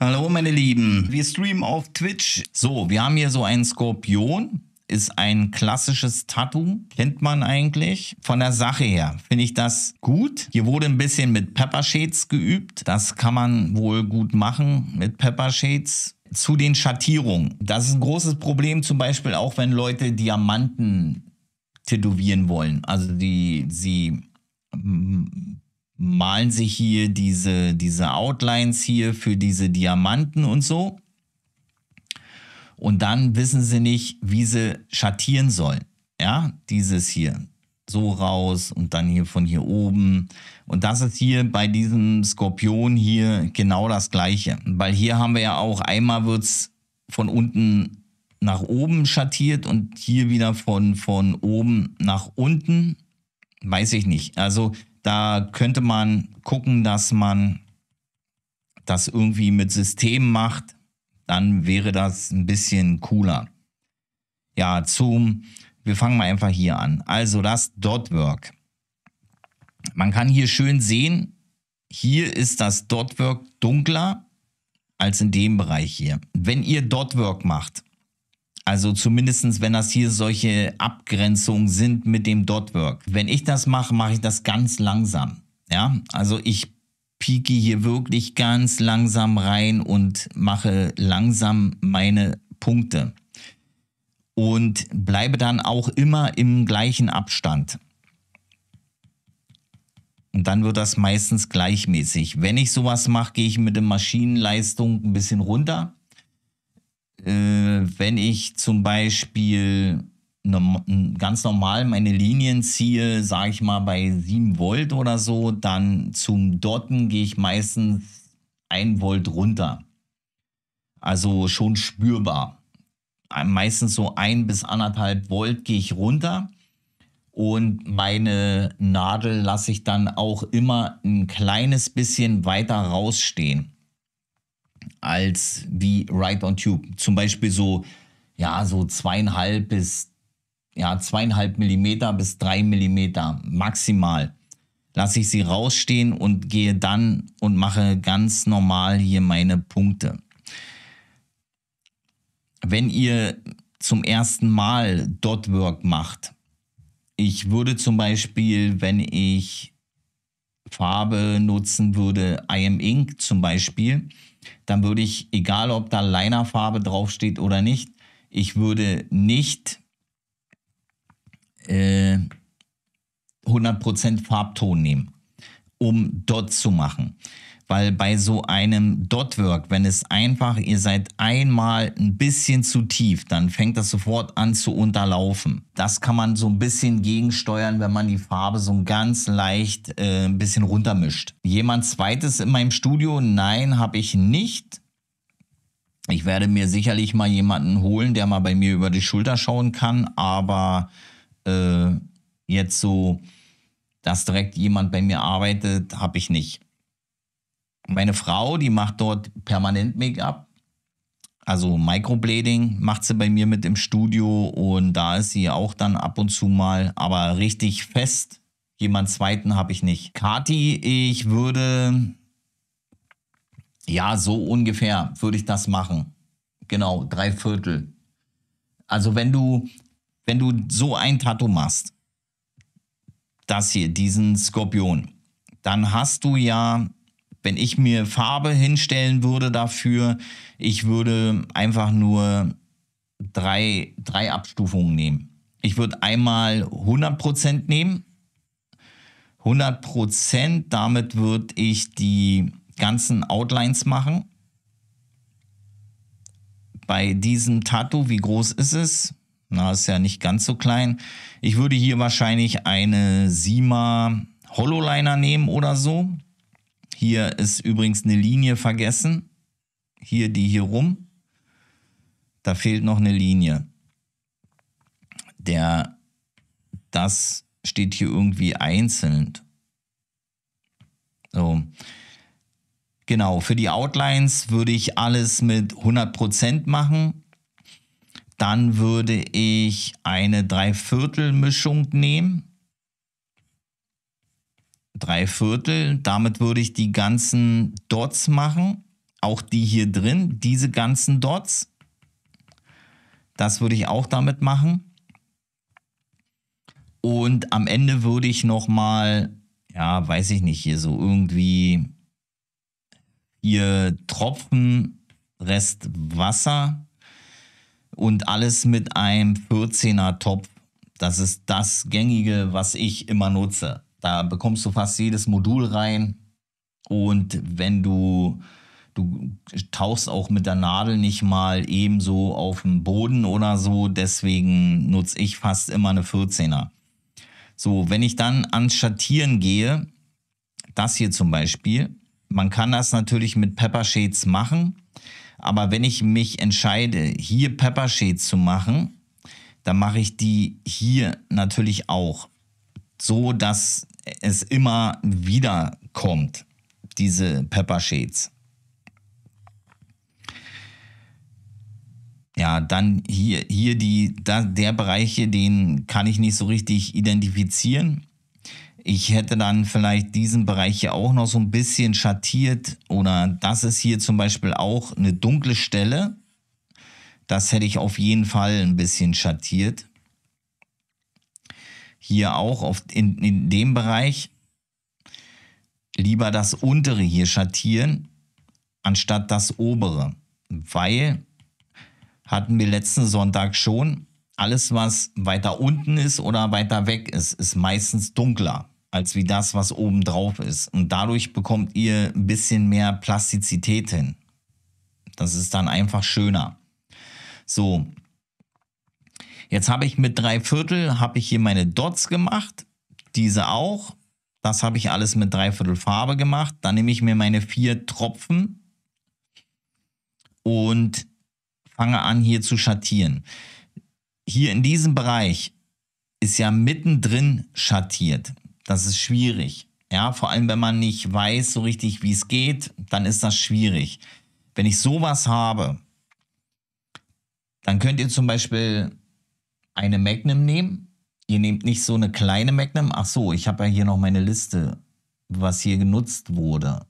Hallo meine Lieben, wir streamen auf Twitch. So, wir haben hier so einen Skorpion, ist ein klassisches Tattoo, kennt man eigentlich. Von der Sache her finde ich das gut. Hier wurde ein bisschen mit Peppershades geübt, das kann man wohl gut machen mit Peppershades. Zu den Schattierungen. Das ist ein großes Problem, zum Beispiel auch wenn Leute Diamanten tätowieren wollen. Also die sie malen sie hier diese, diese Outlines hier für diese Diamanten und so. Und dann wissen sie nicht, wie sie schattieren sollen. Ja, dieses hier. So raus und dann hier von hier oben. Und das ist hier bei diesem Skorpion hier genau das gleiche. Weil hier haben wir ja auch einmal wird es von unten nach oben schattiert und hier wieder von, von oben nach unten. Weiß ich nicht. Also da könnte man gucken, dass man das irgendwie mit System macht. Dann wäre das ein bisschen cooler. Ja, zum, wir fangen mal einfach hier an. Also das Dotwork. Man kann hier schön sehen, hier ist das Dotwork dunkler als in dem Bereich hier. Wenn ihr Dotwork macht, also zumindestens, wenn das hier solche Abgrenzungen sind mit dem Dotwork. Wenn ich das mache, mache ich das ganz langsam. Ja, also ich pieke hier wirklich ganz langsam rein und mache langsam meine Punkte. Und bleibe dann auch immer im gleichen Abstand. Und dann wird das meistens gleichmäßig. Wenn ich sowas mache, gehe ich mit der Maschinenleistung ein bisschen runter äh, wenn ich zum Beispiel ne, ganz normal meine Linien ziehe, sage ich mal bei 7 Volt oder so, dann zum Dotten gehe ich meistens 1 Volt runter. Also schon spürbar. Äh, meistens so 1 bis 1,5 Volt gehe ich runter. Und meine Nadel lasse ich dann auch immer ein kleines bisschen weiter rausstehen als wie Ride on Tube. Zum Beispiel so, ja, so zweieinhalb bis, ja, zweieinhalb Millimeter bis drei Millimeter maximal. Lasse ich sie rausstehen und gehe dann und mache ganz normal hier meine Punkte. Wenn ihr zum ersten Mal Dotwork macht, ich würde zum Beispiel, wenn ich Farbe nutzen würde, I am Ink zum Beispiel, dann würde ich, egal ob da Linerfarbe draufsteht oder nicht, ich würde nicht äh, 100% Farbton nehmen, um dort zu machen. Weil bei so einem Dotwork, wenn es einfach, ihr seid einmal ein bisschen zu tief, dann fängt das sofort an zu unterlaufen. Das kann man so ein bisschen gegensteuern, wenn man die Farbe so ganz leicht äh, ein bisschen runtermischt. Jemand zweites in meinem Studio? Nein, habe ich nicht. Ich werde mir sicherlich mal jemanden holen, der mal bei mir über die Schulter schauen kann, aber äh, jetzt so, dass direkt jemand bei mir arbeitet, habe ich nicht meine Frau, die macht dort permanent Make-up. Also Microblading macht sie bei mir mit im Studio und da ist sie auch dann ab und zu mal, aber richtig fest. Jemand zweiten habe ich nicht. Kati, ich würde, ja, so ungefähr würde ich das machen. Genau, drei Viertel. Also wenn du, wenn du so ein Tattoo machst, das hier, diesen Skorpion, dann hast du ja wenn ich mir Farbe hinstellen würde dafür, ich würde einfach nur drei, drei Abstufungen nehmen. Ich würde einmal 100% nehmen. 100%, damit würde ich die ganzen Outlines machen. Bei diesem Tattoo, wie groß ist es? Na, ist ja nicht ganz so klein. Ich würde hier wahrscheinlich eine Sima Hololiner nehmen oder so. Hier ist übrigens eine Linie vergessen. Hier die hier rum. Da fehlt noch eine Linie. Der, das steht hier irgendwie einzeln. So. Genau, für die Outlines würde ich alles mit 100% machen. Dann würde ich eine Dreiviertelmischung nehmen drei Viertel. Damit würde ich die ganzen Dots machen. Auch die hier drin, diese ganzen Dots. Das würde ich auch damit machen. Und am Ende würde ich nochmal, ja, weiß ich nicht, hier so irgendwie hier Tropfen, Rest Wasser und alles mit einem 14er Topf. Das ist das gängige, was ich immer nutze. Da bekommst du fast jedes Modul rein. Und wenn du, du tauchst auch mit der Nadel nicht mal ebenso auf dem Boden oder so, deswegen nutze ich fast immer eine 14er. So, wenn ich dann ans Schattieren gehe, das hier zum Beispiel, man kann das natürlich mit Pepper Shades machen, aber wenn ich mich entscheide, hier Pepper Shades zu machen, dann mache ich die hier natürlich auch so dass es immer wieder kommt, diese Pepper Shades. Ja, dann hier, hier die, da, der Bereich hier, den kann ich nicht so richtig identifizieren. Ich hätte dann vielleicht diesen Bereich hier auch noch so ein bisschen schattiert oder das ist hier zum Beispiel auch eine dunkle Stelle. Das hätte ich auf jeden Fall ein bisschen schattiert hier auch auf, in, in dem Bereich lieber das untere hier schattieren, anstatt das obere. Weil, hatten wir letzten Sonntag schon, alles was weiter unten ist oder weiter weg ist, ist meistens dunkler als wie das, was oben drauf ist. Und dadurch bekommt ihr ein bisschen mehr Plastizität hin. Das ist dann einfach schöner. So, Jetzt habe ich mit drei Viertel, habe ich hier meine Dots gemacht, diese auch. Das habe ich alles mit drei Viertel Farbe gemacht. Dann nehme ich mir meine vier Tropfen und fange an hier zu schattieren. Hier in diesem Bereich ist ja mittendrin schattiert. Das ist schwierig. Ja, vor allem wenn man nicht weiß so richtig, wie es geht, dann ist das schwierig. Wenn ich sowas habe, dann könnt ihr zum Beispiel eine Magnum nehmen. Ihr nehmt nicht so eine kleine Magnum. Ach so, ich habe ja hier noch meine Liste, was hier genutzt wurde.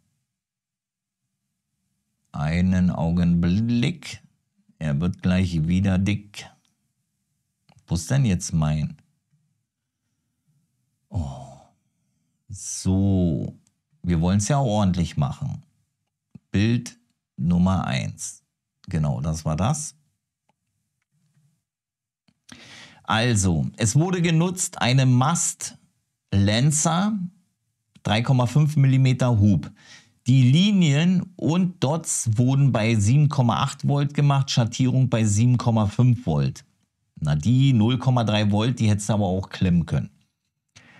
Einen Augenblick. Er wird gleich wieder dick. Wo ist denn jetzt mein? Oh. So. Wir wollen es ja ordentlich machen. Bild Nummer 1. Genau, das war das. Also, es wurde genutzt eine Mast Lancer 3,5 mm Hub. Die Linien und Dots wurden bei 7,8 Volt gemacht, Schattierung bei 7,5 Volt. Na, die 0,3 Volt, die hättest du aber auch klemmen können.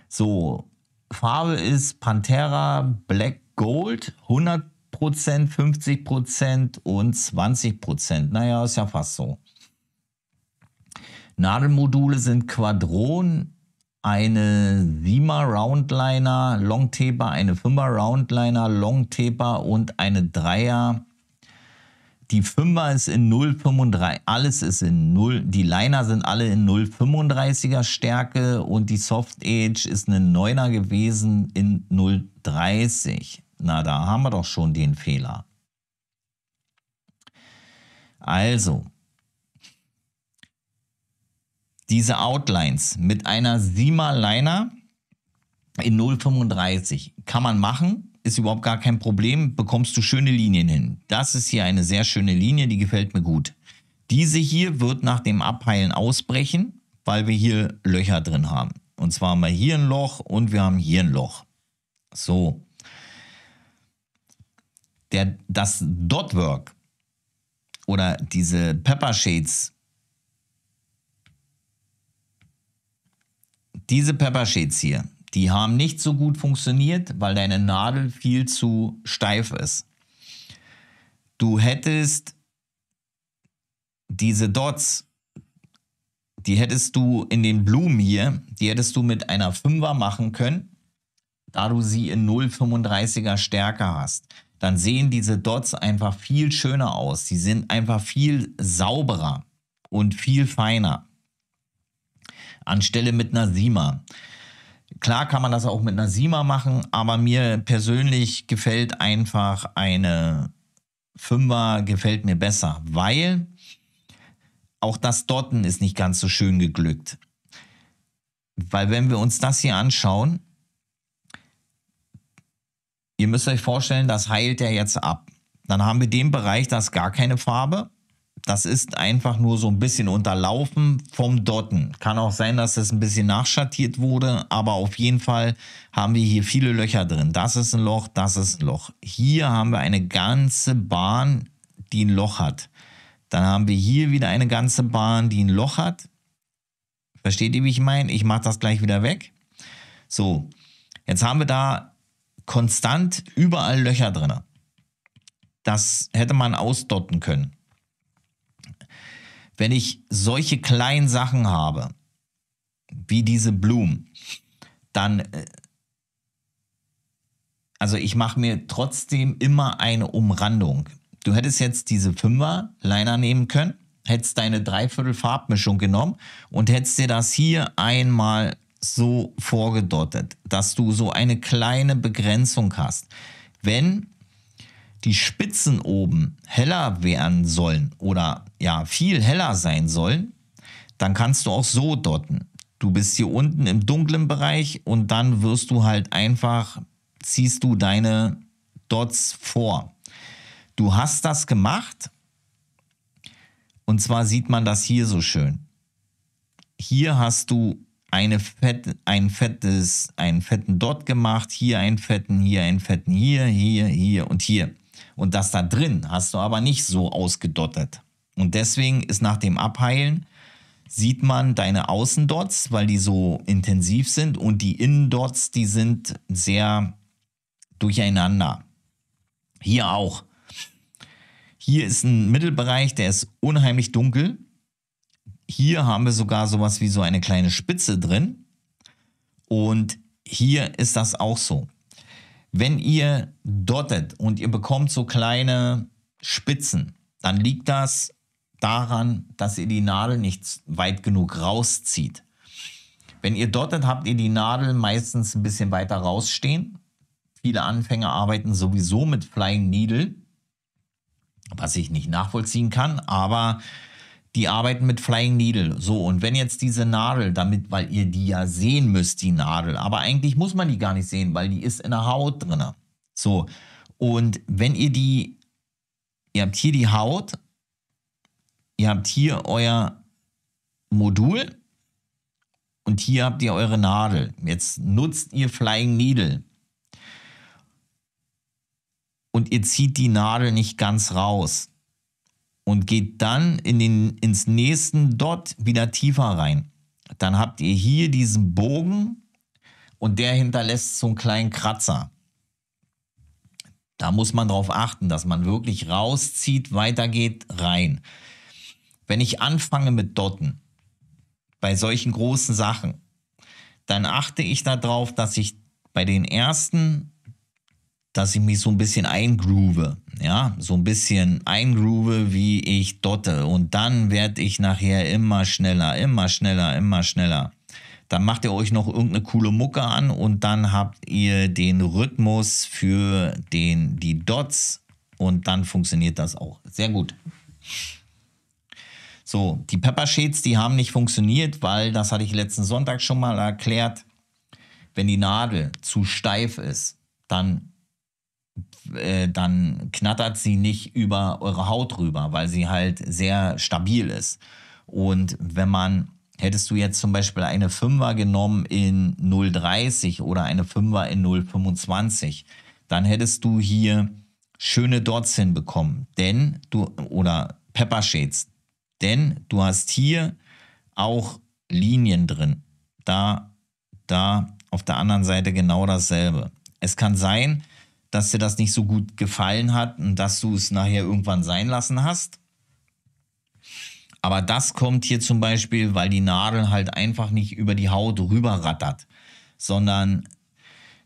So, Farbe ist Pantera Black Gold, 100%, 50% und 20%. Naja, ist ja fast so. Nadelmodule sind Quadron, eine 7er Roundliner, Longtaper, eine 5er Roundliner, Longtaper und eine 3er. Die 5er ist in 0,35, alles ist in 0, die Liner sind alle in 0,35er Stärke und die Soft Edge ist eine 9er gewesen in 0,30. Na, da haben wir doch schon den Fehler. Also, diese Outlines mit einer Sima Liner in 0,35 kann man machen, ist überhaupt gar kein Problem, bekommst du schöne Linien hin. Das ist hier eine sehr schöne Linie, die gefällt mir gut. Diese hier wird nach dem Abheilen ausbrechen, weil wir hier Löcher drin haben. Und zwar haben wir hier ein Loch und wir haben hier ein Loch. So. Der, das Dotwork oder diese Pepper Shades Diese Peppershades hier, die haben nicht so gut funktioniert, weil deine Nadel viel zu steif ist. Du hättest diese Dots, die hättest du in den Blumen hier, die hättest du mit einer 5er machen können, da du sie in 0,35er Stärke hast. Dann sehen diese Dots einfach viel schöner aus. Sie sind einfach viel sauberer und viel feiner anstelle mit einer Sima. Klar kann man das auch mit einer Sima machen, aber mir persönlich gefällt einfach eine Fünfer gefällt mir besser, weil auch das Dotten ist nicht ganz so schön geglückt. Weil wenn wir uns das hier anschauen, ihr müsst euch vorstellen, das heilt ja jetzt ab. Dann haben wir den Bereich, da ist gar keine Farbe. Das ist einfach nur so ein bisschen unterlaufen vom Dotten. Kann auch sein, dass das ein bisschen nachschattiert wurde, aber auf jeden Fall haben wir hier viele Löcher drin. Das ist ein Loch, das ist ein Loch. Hier haben wir eine ganze Bahn, die ein Loch hat. Dann haben wir hier wieder eine ganze Bahn, die ein Loch hat. Versteht ihr, wie ich meine? Ich mache das gleich wieder weg. So, jetzt haben wir da konstant überall Löcher drin. Das hätte man ausdotten können wenn ich solche kleinen Sachen habe, wie diese Blumen, dann, äh, also ich mache mir trotzdem immer eine Umrandung. Du hättest jetzt diese Fünfer-Liner nehmen können, hättest deine Dreiviertel-Farbmischung genommen und hättest dir das hier einmal so vorgedottet, dass du so eine kleine Begrenzung hast. Wenn die Spitzen oben heller werden sollen oder ja, viel heller sein sollen, dann kannst du auch so dotten. Du bist hier unten im dunklen Bereich und dann wirst du halt einfach, ziehst du deine Dots vor. Du hast das gemacht und zwar sieht man das hier so schön. Hier hast du eine fette, ein fettes, einen fetten Dot gemacht, hier einen fetten, hier einen fetten, hier, hier, hier und hier. Und das da drin hast du aber nicht so ausgedottet. Und deswegen ist nach dem Abheilen sieht man deine Außendots, weil die so intensiv sind und die Innendots, die sind sehr durcheinander. Hier auch. Hier ist ein Mittelbereich, der ist unheimlich dunkel. Hier haben wir sogar sowas wie so eine kleine Spitze drin. Und hier ist das auch so. Wenn ihr dottet und ihr bekommt so kleine Spitzen, dann liegt das daran, dass ihr die Nadel nicht weit genug rauszieht. Wenn ihr dottet, habt ihr die Nadel meistens ein bisschen weiter rausstehen. Viele Anfänger arbeiten sowieso mit Flying Needle, was ich nicht nachvollziehen kann, aber die arbeiten mit Flying Needle. So, und wenn jetzt diese Nadel, damit, weil ihr die ja sehen müsst, die Nadel, aber eigentlich muss man die gar nicht sehen, weil die ist in der Haut drin. So, und wenn ihr die, ihr habt hier die Haut ihr habt hier euer Modul und hier habt ihr eure Nadel. Jetzt nutzt ihr Flying Needle und ihr zieht die Nadel nicht ganz raus und geht dann in den, ins nächsten Dot wieder tiefer rein. Dann habt ihr hier diesen Bogen und der hinterlässt so einen kleinen Kratzer. Da muss man darauf achten, dass man wirklich rauszieht, weitergeht, rein. Wenn ich anfange mit Dotten, bei solchen großen Sachen, dann achte ich darauf, dass ich bei den ersten, dass ich mich so ein bisschen eingroove. Ja, so ein bisschen eingroove, wie ich dotte. Und dann werde ich nachher immer schneller, immer schneller, immer schneller. Dann macht ihr euch noch irgendeine coole Mucke an und dann habt ihr den Rhythmus für den, die Dots und dann funktioniert das auch. Sehr gut. So, die Pepper die haben nicht funktioniert, weil, das hatte ich letzten Sonntag schon mal erklärt, wenn die Nadel zu steif ist, dann, äh, dann knattert sie nicht über eure Haut rüber, weil sie halt sehr stabil ist. Und wenn man, hättest du jetzt zum Beispiel eine 5er genommen in 0,30 oder eine 5er in 0,25, dann hättest du hier schöne Dots hinbekommen. Denn du, oder Peppershades, denn du hast hier auch Linien drin. Da, da, auf der anderen Seite genau dasselbe. Es kann sein, dass dir das nicht so gut gefallen hat und dass du es nachher irgendwann sein lassen hast. Aber das kommt hier zum Beispiel, weil die Nadel halt einfach nicht über die Haut rüberrattert, sondern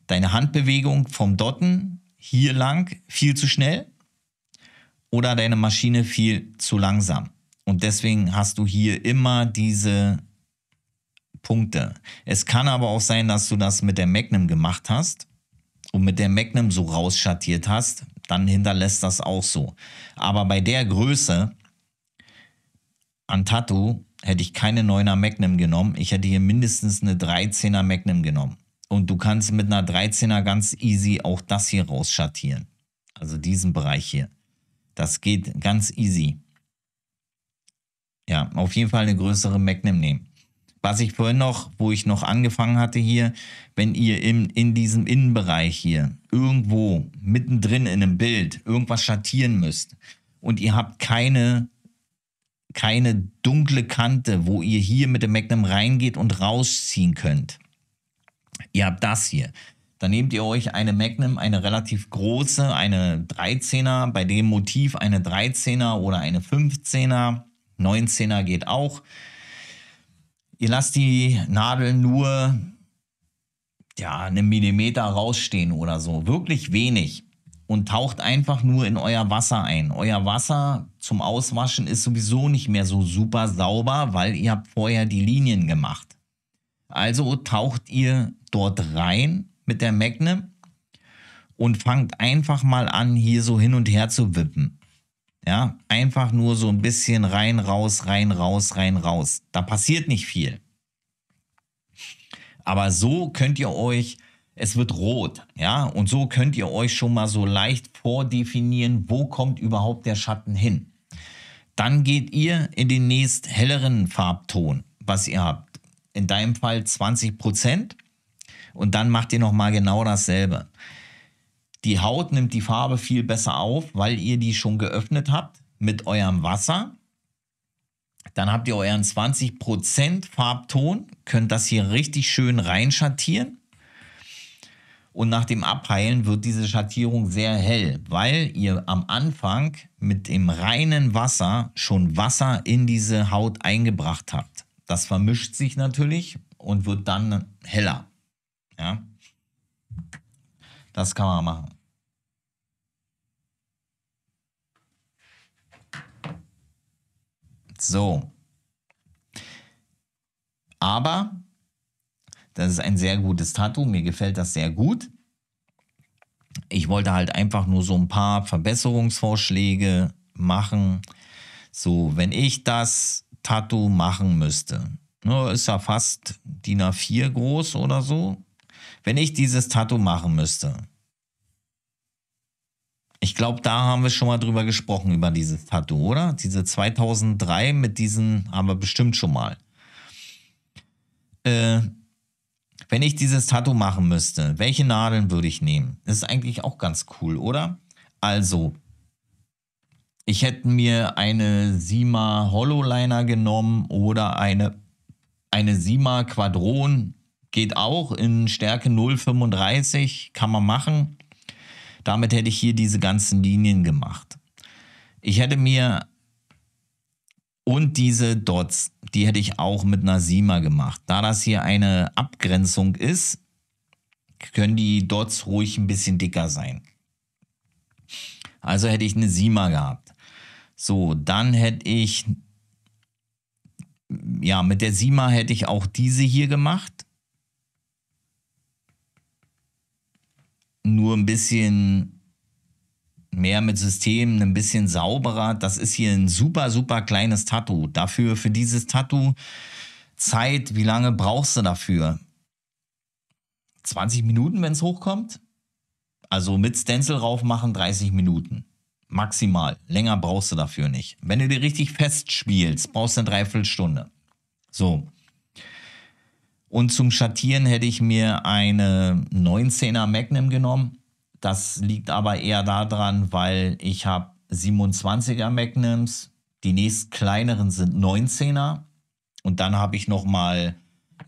deine Handbewegung vom Dotten hier lang viel zu schnell oder deine Maschine viel zu langsam. Und deswegen hast du hier immer diese Punkte. Es kann aber auch sein, dass du das mit der Magnum gemacht hast und mit der Magnum so rausschattiert hast, dann hinterlässt das auch so. Aber bei der Größe an Tattoo hätte ich keine 9er Magnum genommen. Ich hätte hier mindestens eine 13er Magnum genommen. Und du kannst mit einer 13er ganz easy auch das hier rausschattieren. Also diesen Bereich hier. Das geht ganz easy ja, auf jeden Fall eine größere Magnum nehmen. Was ich vorhin noch, wo ich noch angefangen hatte hier, wenn ihr im, in diesem Innenbereich hier irgendwo mittendrin in einem Bild irgendwas schattieren müsst und ihr habt keine, keine dunkle Kante, wo ihr hier mit dem Magnum reingeht und rausziehen könnt. Ihr habt das hier. Dann nehmt ihr euch eine Magnum, eine relativ große, eine 13er, bei dem Motiv eine 13er oder eine 15er 19er geht auch. Ihr lasst die Nadel nur ja, einen Millimeter rausstehen oder so. Wirklich wenig. Und taucht einfach nur in euer Wasser ein. Euer Wasser zum Auswaschen ist sowieso nicht mehr so super sauber, weil ihr habt vorher die Linien gemacht. Also taucht ihr dort rein mit der Magnum und fangt einfach mal an, hier so hin und her zu wippen. Ja, einfach nur so ein bisschen rein, raus, rein, raus, rein, raus. Da passiert nicht viel. Aber so könnt ihr euch, es wird rot, ja, und so könnt ihr euch schon mal so leicht vordefinieren, wo kommt überhaupt der Schatten hin. Dann geht ihr in den nächst helleren Farbton, was ihr habt. In deinem Fall 20 Prozent. Und dann macht ihr nochmal genau dasselbe. Die Haut nimmt die Farbe viel besser auf, weil ihr die schon geöffnet habt mit eurem Wasser. Dann habt ihr euren 20% Farbton, könnt das hier richtig schön reinschattieren. Und nach dem Abheilen wird diese Schattierung sehr hell, weil ihr am Anfang mit dem reinen Wasser schon Wasser in diese Haut eingebracht habt. Das vermischt sich natürlich und wird dann heller. Ja. Das kann man machen. So. Aber das ist ein sehr gutes Tattoo. Mir gefällt das sehr gut. Ich wollte halt einfach nur so ein paar Verbesserungsvorschläge machen. So, wenn ich das Tattoo machen müsste, ne, ist ja fast DIN A4 groß oder so wenn ich dieses Tattoo machen müsste. Ich glaube, da haben wir schon mal drüber gesprochen, über dieses Tattoo, oder? Diese 2003 mit diesen haben wir bestimmt schon mal. Äh, wenn ich dieses Tattoo machen müsste, welche Nadeln würde ich nehmen? Das ist eigentlich auch ganz cool, oder? Also, ich hätte mir eine Sima Hollowliner genommen oder eine, eine Sima Quadron Geht auch in Stärke 0,35, kann man machen. Damit hätte ich hier diese ganzen Linien gemacht. Ich hätte mir und diese Dots, die hätte ich auch mit einer Sima gemacht. Da das hier eine Abgrenzung ist, können die Dots ruhig ein bisschen dicker sein. Also hätte ich eine Sima gehabt. So, dann hätte ich, ja, mit der Sima hätte ich auch diese hier gemacht. nur ein bisschen mehr mit Systemen, ein bisschen sauberer. Das ist hier ein super, super kleines Tattoo. Dafür, für dieses Tattoo, Zeit, wie lange brauchst du dafür? 20 Minuten, wenn es hochkommt? Also mit Stencil raufmachen 30 Minuten. Maximal. Länger brauchst du dafür nicht. Wenn du dir richtig fest spielst, brauchst du eine Dreiviertelstunde. So. Und zum Schattieren hätte ich mir eine 19er Magnum genommen. Das liegt aber eher daran, weil ich habe 27er Magnums, die nächst kleineren sind 19er und dann habe ich noch mal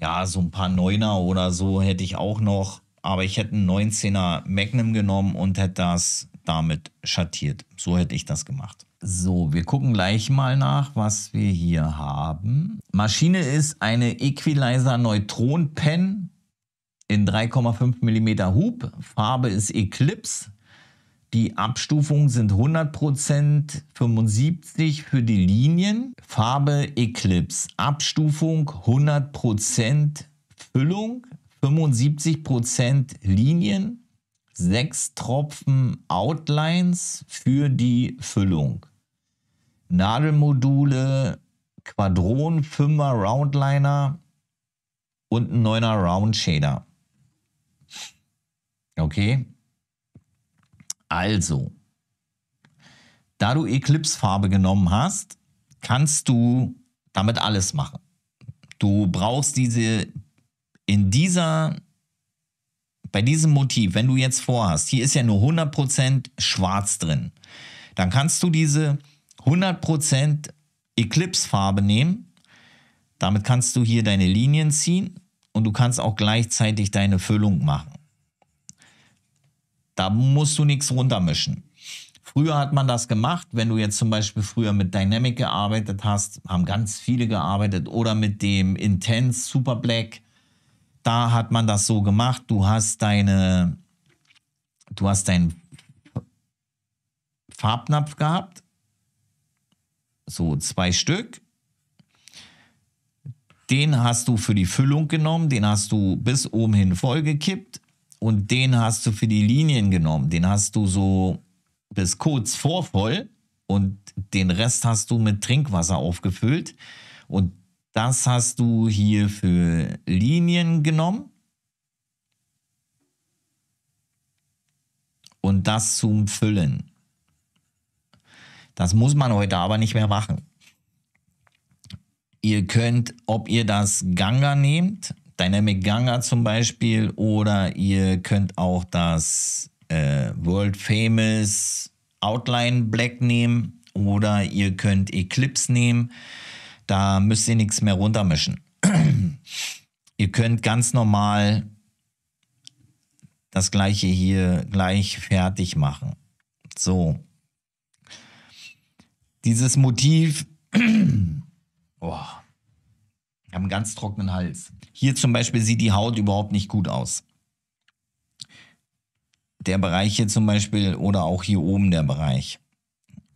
ja, so ein paar Neuner oder so hätte ich auch noch, aber ich hätte einen 19er Magnum genommen und hätte das damit schattiert. So hätte ich das gemacht. So, wir gucken gleich mal nach, was wir hier haben. Maschine ist eine Equalizer Neutron Pen in 3,5 mm Hub. Farbe ist Eclipse. Die Abstufungen sind 100% 75 für die Linien. Farbe Eclipse. Abstufung 100% Füllung, 75% Linien sechs Tropfen Outlines für die Füllung. Nadelmodule, Quadron Fünfer, Roundliner und ein neuner Round Shader. Okay. Also, da du Eclipse-Farbe genommen hast, kannst du damit alles machen. Du brauchst diese in dieser bei diesem Motiv, wenn du jetzt vorhast, hier ist ja nur 100% schwarz drin, dann kannst du diese 100% Eclipse-Farbe nehmen. Damit kannst du hier deine Linien ziehen und du kannst auch gleichzeitig deine Füllung machen. Da musst du nichts runtermischen. Früher hat man das gemacht, wenn du jetzt zum Beispiel früher mit Dynamic gearbeitet hast, haben ganz viele gearbeitet oder mit dem Intense Super Black da hat man das so gemacht, du hast deine, du hast deinen Farbnapf gehabt, so zwei Stück. Den hast du für die Füllung genommen, den hast du bis oben hin vollgekippt und den hast du für die Linien genommen. Den hast du so bis kurz vor voll und den Rest hast du mit Trinkwasser aufgefüllt und das hast du hier für Linien genommen. Und das zum Füllen. Das muss man heute aber nicht mehr machen. Ihr könnt, ob ihr das Ganga nehmt, Dynamic Ganga zum Beispiel, oder ihr könnt auch das äh, World Famous Outline Black nehmen, oder ihr könnt Eclipse nehmen da müsst ihr nichts mehr runtermischen. ihr könnt ganz normal das gleiche hier gleich fertig machen. So. Dieses Motiv. oh, ich habe einen ganz trockenen Hals. Hier zum Beispiel sieht die Haut überhaupt nicht gut aus. Der Bereich hier zum Beispiel oder auch hier oben der Bereich.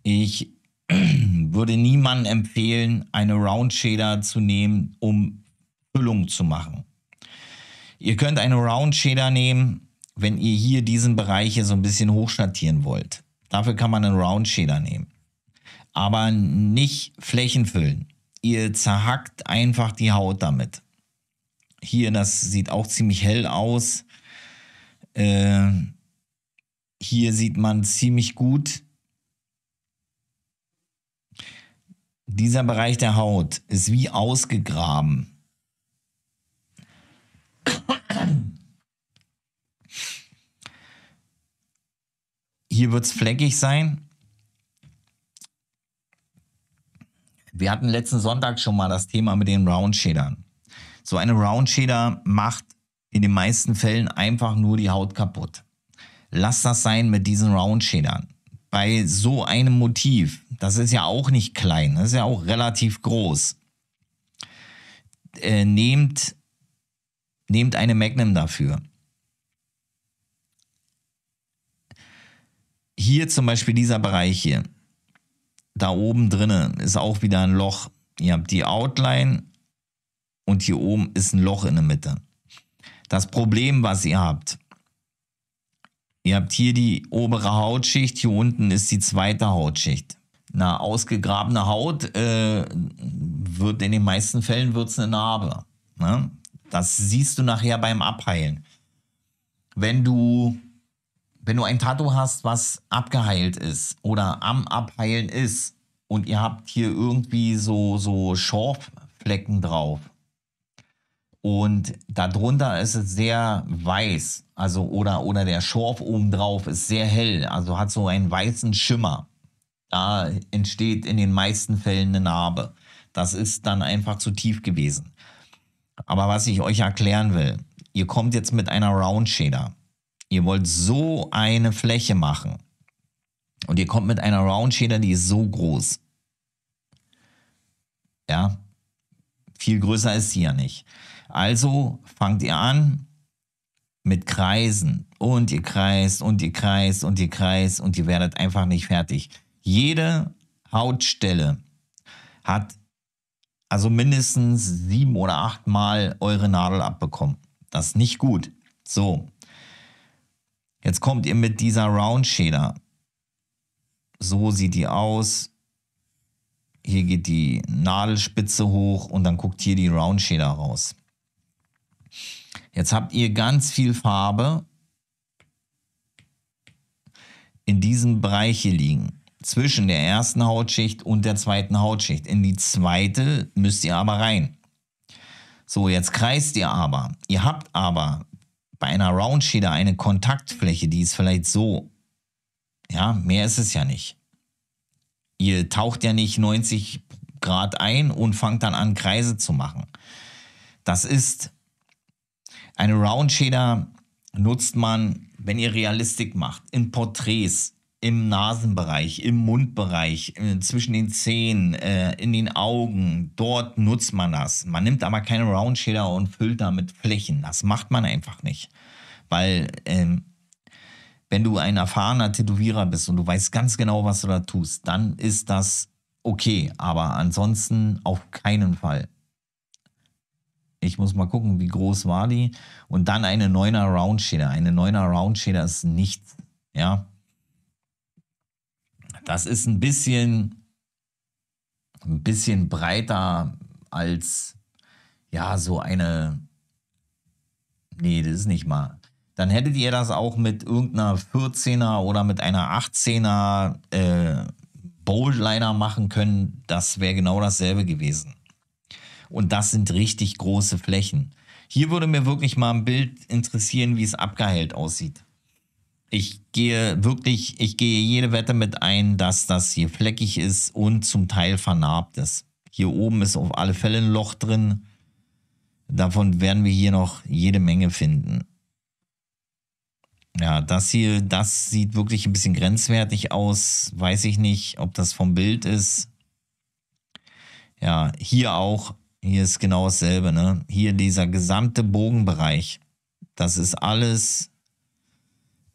Ich würde niemand empfehlen, eine Round Shader zu nehmen, um Füllung zu machen. Ihr könnt eine Round Shader nehmen, wenn ihr hier diesen Bereich hier so ein bisschen hochschattieren wollt. Dafür kann man einen Round Shader nehmen. Aber nicht Flächen füllen. Ihr zerhackt einfach die Haut damit. Hier, das sieht auch ziemlich hell aus. Äh, hier sieht man ziemlich gut Dieser Bereich der Haut ist wie ausgegraben. Hier wird es fleckig sein. Wir hatten letzten Sonntag schon mal das Thema mit den Round-Shadern. So eine Round-Shader macht in den meisten Fällen einfach nur die Haut kaputt. Lass das sein mit diesen Round-Shadern. Bei so einem Motiv das ist ja auch nicht klein, das ist ja auch relativ groß. Äh, nehmt, nehmt eine Magnum dafür. Hier zum Beispiel dieser Bereich hier. Da oben drinnen ist auch wieder ein Loch. Ihr habt die Outline und hier oben ist ein Loch in der Mitte. Das Problem, was ihr habt, Ihr habt hier die obere Hautschicht, hier unten ist die zweite Hautschicht na, ausgegrabene Haut äh, wird in den meisten Fällen wird's eine Narbe. Ne? Das siehst du nachher beim Abheilen. Wenn du, wenn du ein Tattoo hast, was abgeheilt ist oder am Abheilen ist und ihr habt hier irgendwie so, so Schorfflecken drauf und darunter ist es sehr weiß, also oder, oder der Schorf oben drauf ist sehr hell, also hat so einen weißen Schimmer. Da entsteht in den meisten Fällen eine Narbe. Das ist dann einfach zu tief gewesen. Aber was ich euch erklären will, ihr kommt jetzt mit einer Round Shader. Ihr wollt so eine Fläche machen. Und ihr kommt mit einer Round Shader, die ist so groß. Ja, viel größer ist sie ja nicht. Also fangt ihr an mit Kreisen und ihr kreist und ihr kreist und ihr kreist und ihr werdet einfach nicht fertig. Jede Hautstelle hat also mindestens sieben oder acht Mal eure Nadel abbekommen. Das ist nicht gut. So. Jetzt kommt ihr mit dieser Round Shader. So sieht die aus. Hier geht die Nadelspitze hoch und dann guckt hier die Round Shader raus. Jetzt habt ihr ganz viel Farbe in diesem Bereich hier liegen zwischen der ersten Hautschicht und der zweiten Hautschicht. In die zweite müsst ihr aber rein. So, jetzt kreist ihr aber. Ihr habt aber bei einer Roundscheder eine Kontaktfläche, die ist vielleicht so. Ja, mehr ist es ja nicht. Ihr taucht ja nicht 90 Grad ein und fangt dann an, Kreise zu machen. Das ist eine Roundscheder nutzt man, wenn ihr Realistik macht, in Porträts, im Nasenbereich, im Mundbereich, äh, zwischen den Zähnen, äh, in den Augen. Dort nutzt man das. Man nimmt aber keine Round Shader und füllt damit Flächen. Das macht man einfach nicht. Weil ähm, wenn du ein erfahrener Tätowierer bist und du weißt ganz genau, was du da tust, dann ist das okay. Aber ansonsten auf keinen Fall. Ich muss mal gucken, wie groß war die. Und dann eine 9er Round Shader. Eine 9er Round Shader ist nichts. Ja, das ist ein bisschen, ein bisschen breiter als ja, so eine. Nee, das ist nicht mal. Dann hättet ihr das auch mit irgendeiner 14er oder mit einer 18er äh, Bowliner machen können. Das wäre genau dasselbe gewesen. Und das sind richtig große Flächen. Hier würde mir wirklich mal ein Bild interessieren, wie es abgeheilt aussieht. Ich gehe wirklich, ich gehe jede Wette mit ein, dass das hier fleckig ist und zum Teil vernarbt ist. Hier oben ist auf alle Fälle ein Loch drin. Davon werden wir hier noch jede Menge finden. Ja, das hier, das sieht wirklich ein bisschen grenzwertig aus. Weiß ich nicht, ob das vom Bild ist. Ja, hier auch. Hier ist genau dasselbe, ne? Hier dieser gesamte Bogenbereich. Das ist alles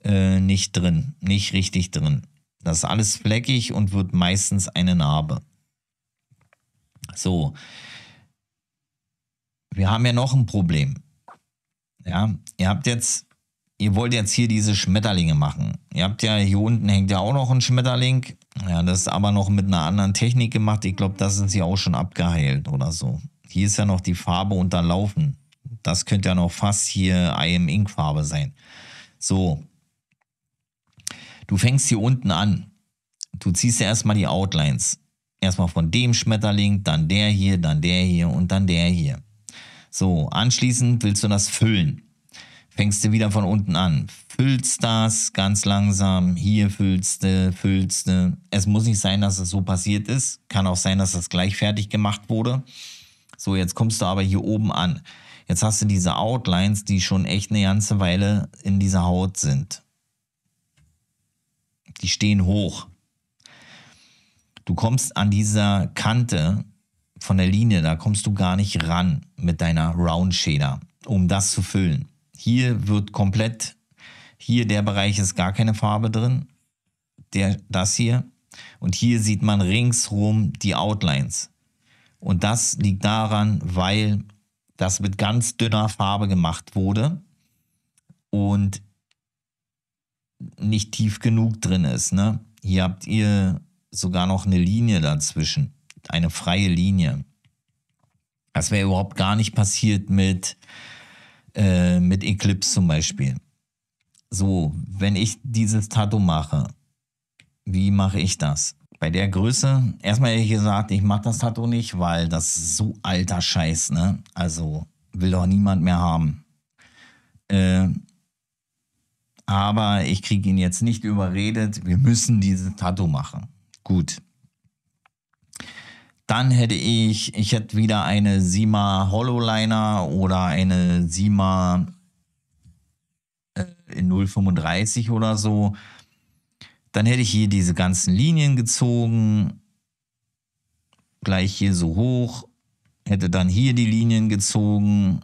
äh, nicht drin, nicht richtig drin. Das ist alles fleckig und wird meistens eine Narbe. So. Wir haben ja noch ein Problem. Ja, ihr habt jetzt, ihr wollt jetzt hier diese Schmetterlinge machen. Ihr habt ja, hier unten hängt ja auch noch ein Schmetterling. Ja, das ist aber noch mit einer anderen Technik gemacht. Ich glaube, da sind sie auch schon abgeheilt oder so. Hier ist ja noch die Farbe unterlaufen. Das könnte ja noch fast hier IM Ink Farbe sein. So, Du fängst hier unten an. Du ziehst ja erstmal die Outlines. Erstmal von dem Schmetterling, dann der hier, dann der hier und dann der hier. So, anschließend willst du das füllen. Fängst du wieder von unten an. Füllst das ganz langsam. Hier füllst du, füllst du. Es muss nicht sein, dass es so passiert ist. Kann auch sein, dass das gleich fertig gemacht wurde. So, jetzt kommst du aber hier oben an. Jetzt hast du diese Outlines, die schon echt eine ganze Weile in dieser Haut sind die stehen hoch. Du kommst an dieser Kante von der Linie, da kommst du gar nicht ran mit deiner Round Shader, um das zu füllen. Hier wird komplett, hier der Bereich ist gar keine Farbe drin, der, das hier. Und hier sieht man ringsrum die Outlines. Und das liegt daran, weil das mit ganz dünner Farbe gemacht wurde und nicht tief genug drin ist. Ne? Hier habt ihr sogar noch eine Linie dazwischen, eine freie Linie. Das wäre überhaupt gar nicht passiert mit, äh, mit Eclipse zum Beispiel. So, wenn ich dieses Tattoo mache, wie mache ich das? Bei der Größe, erstmal hätte ich gesagt, ich mache das Tattoo nicht, weil das ist so alter Scheiß, ne? Also will doch niemand mehr haben. Äh, aber ich kriege ihn jetzt nicht überredet, wir müssen dieses Tattoo machen. Gut. Dann hätte ich, ich hätte wieder eine Sima Hollowliner oder eine Sima äh, in 0,35 oder so. Dann hätte ich hier diese ganzen Linien gezogen, gleich hier so hoch, hätte dann hier die Linien gezogen.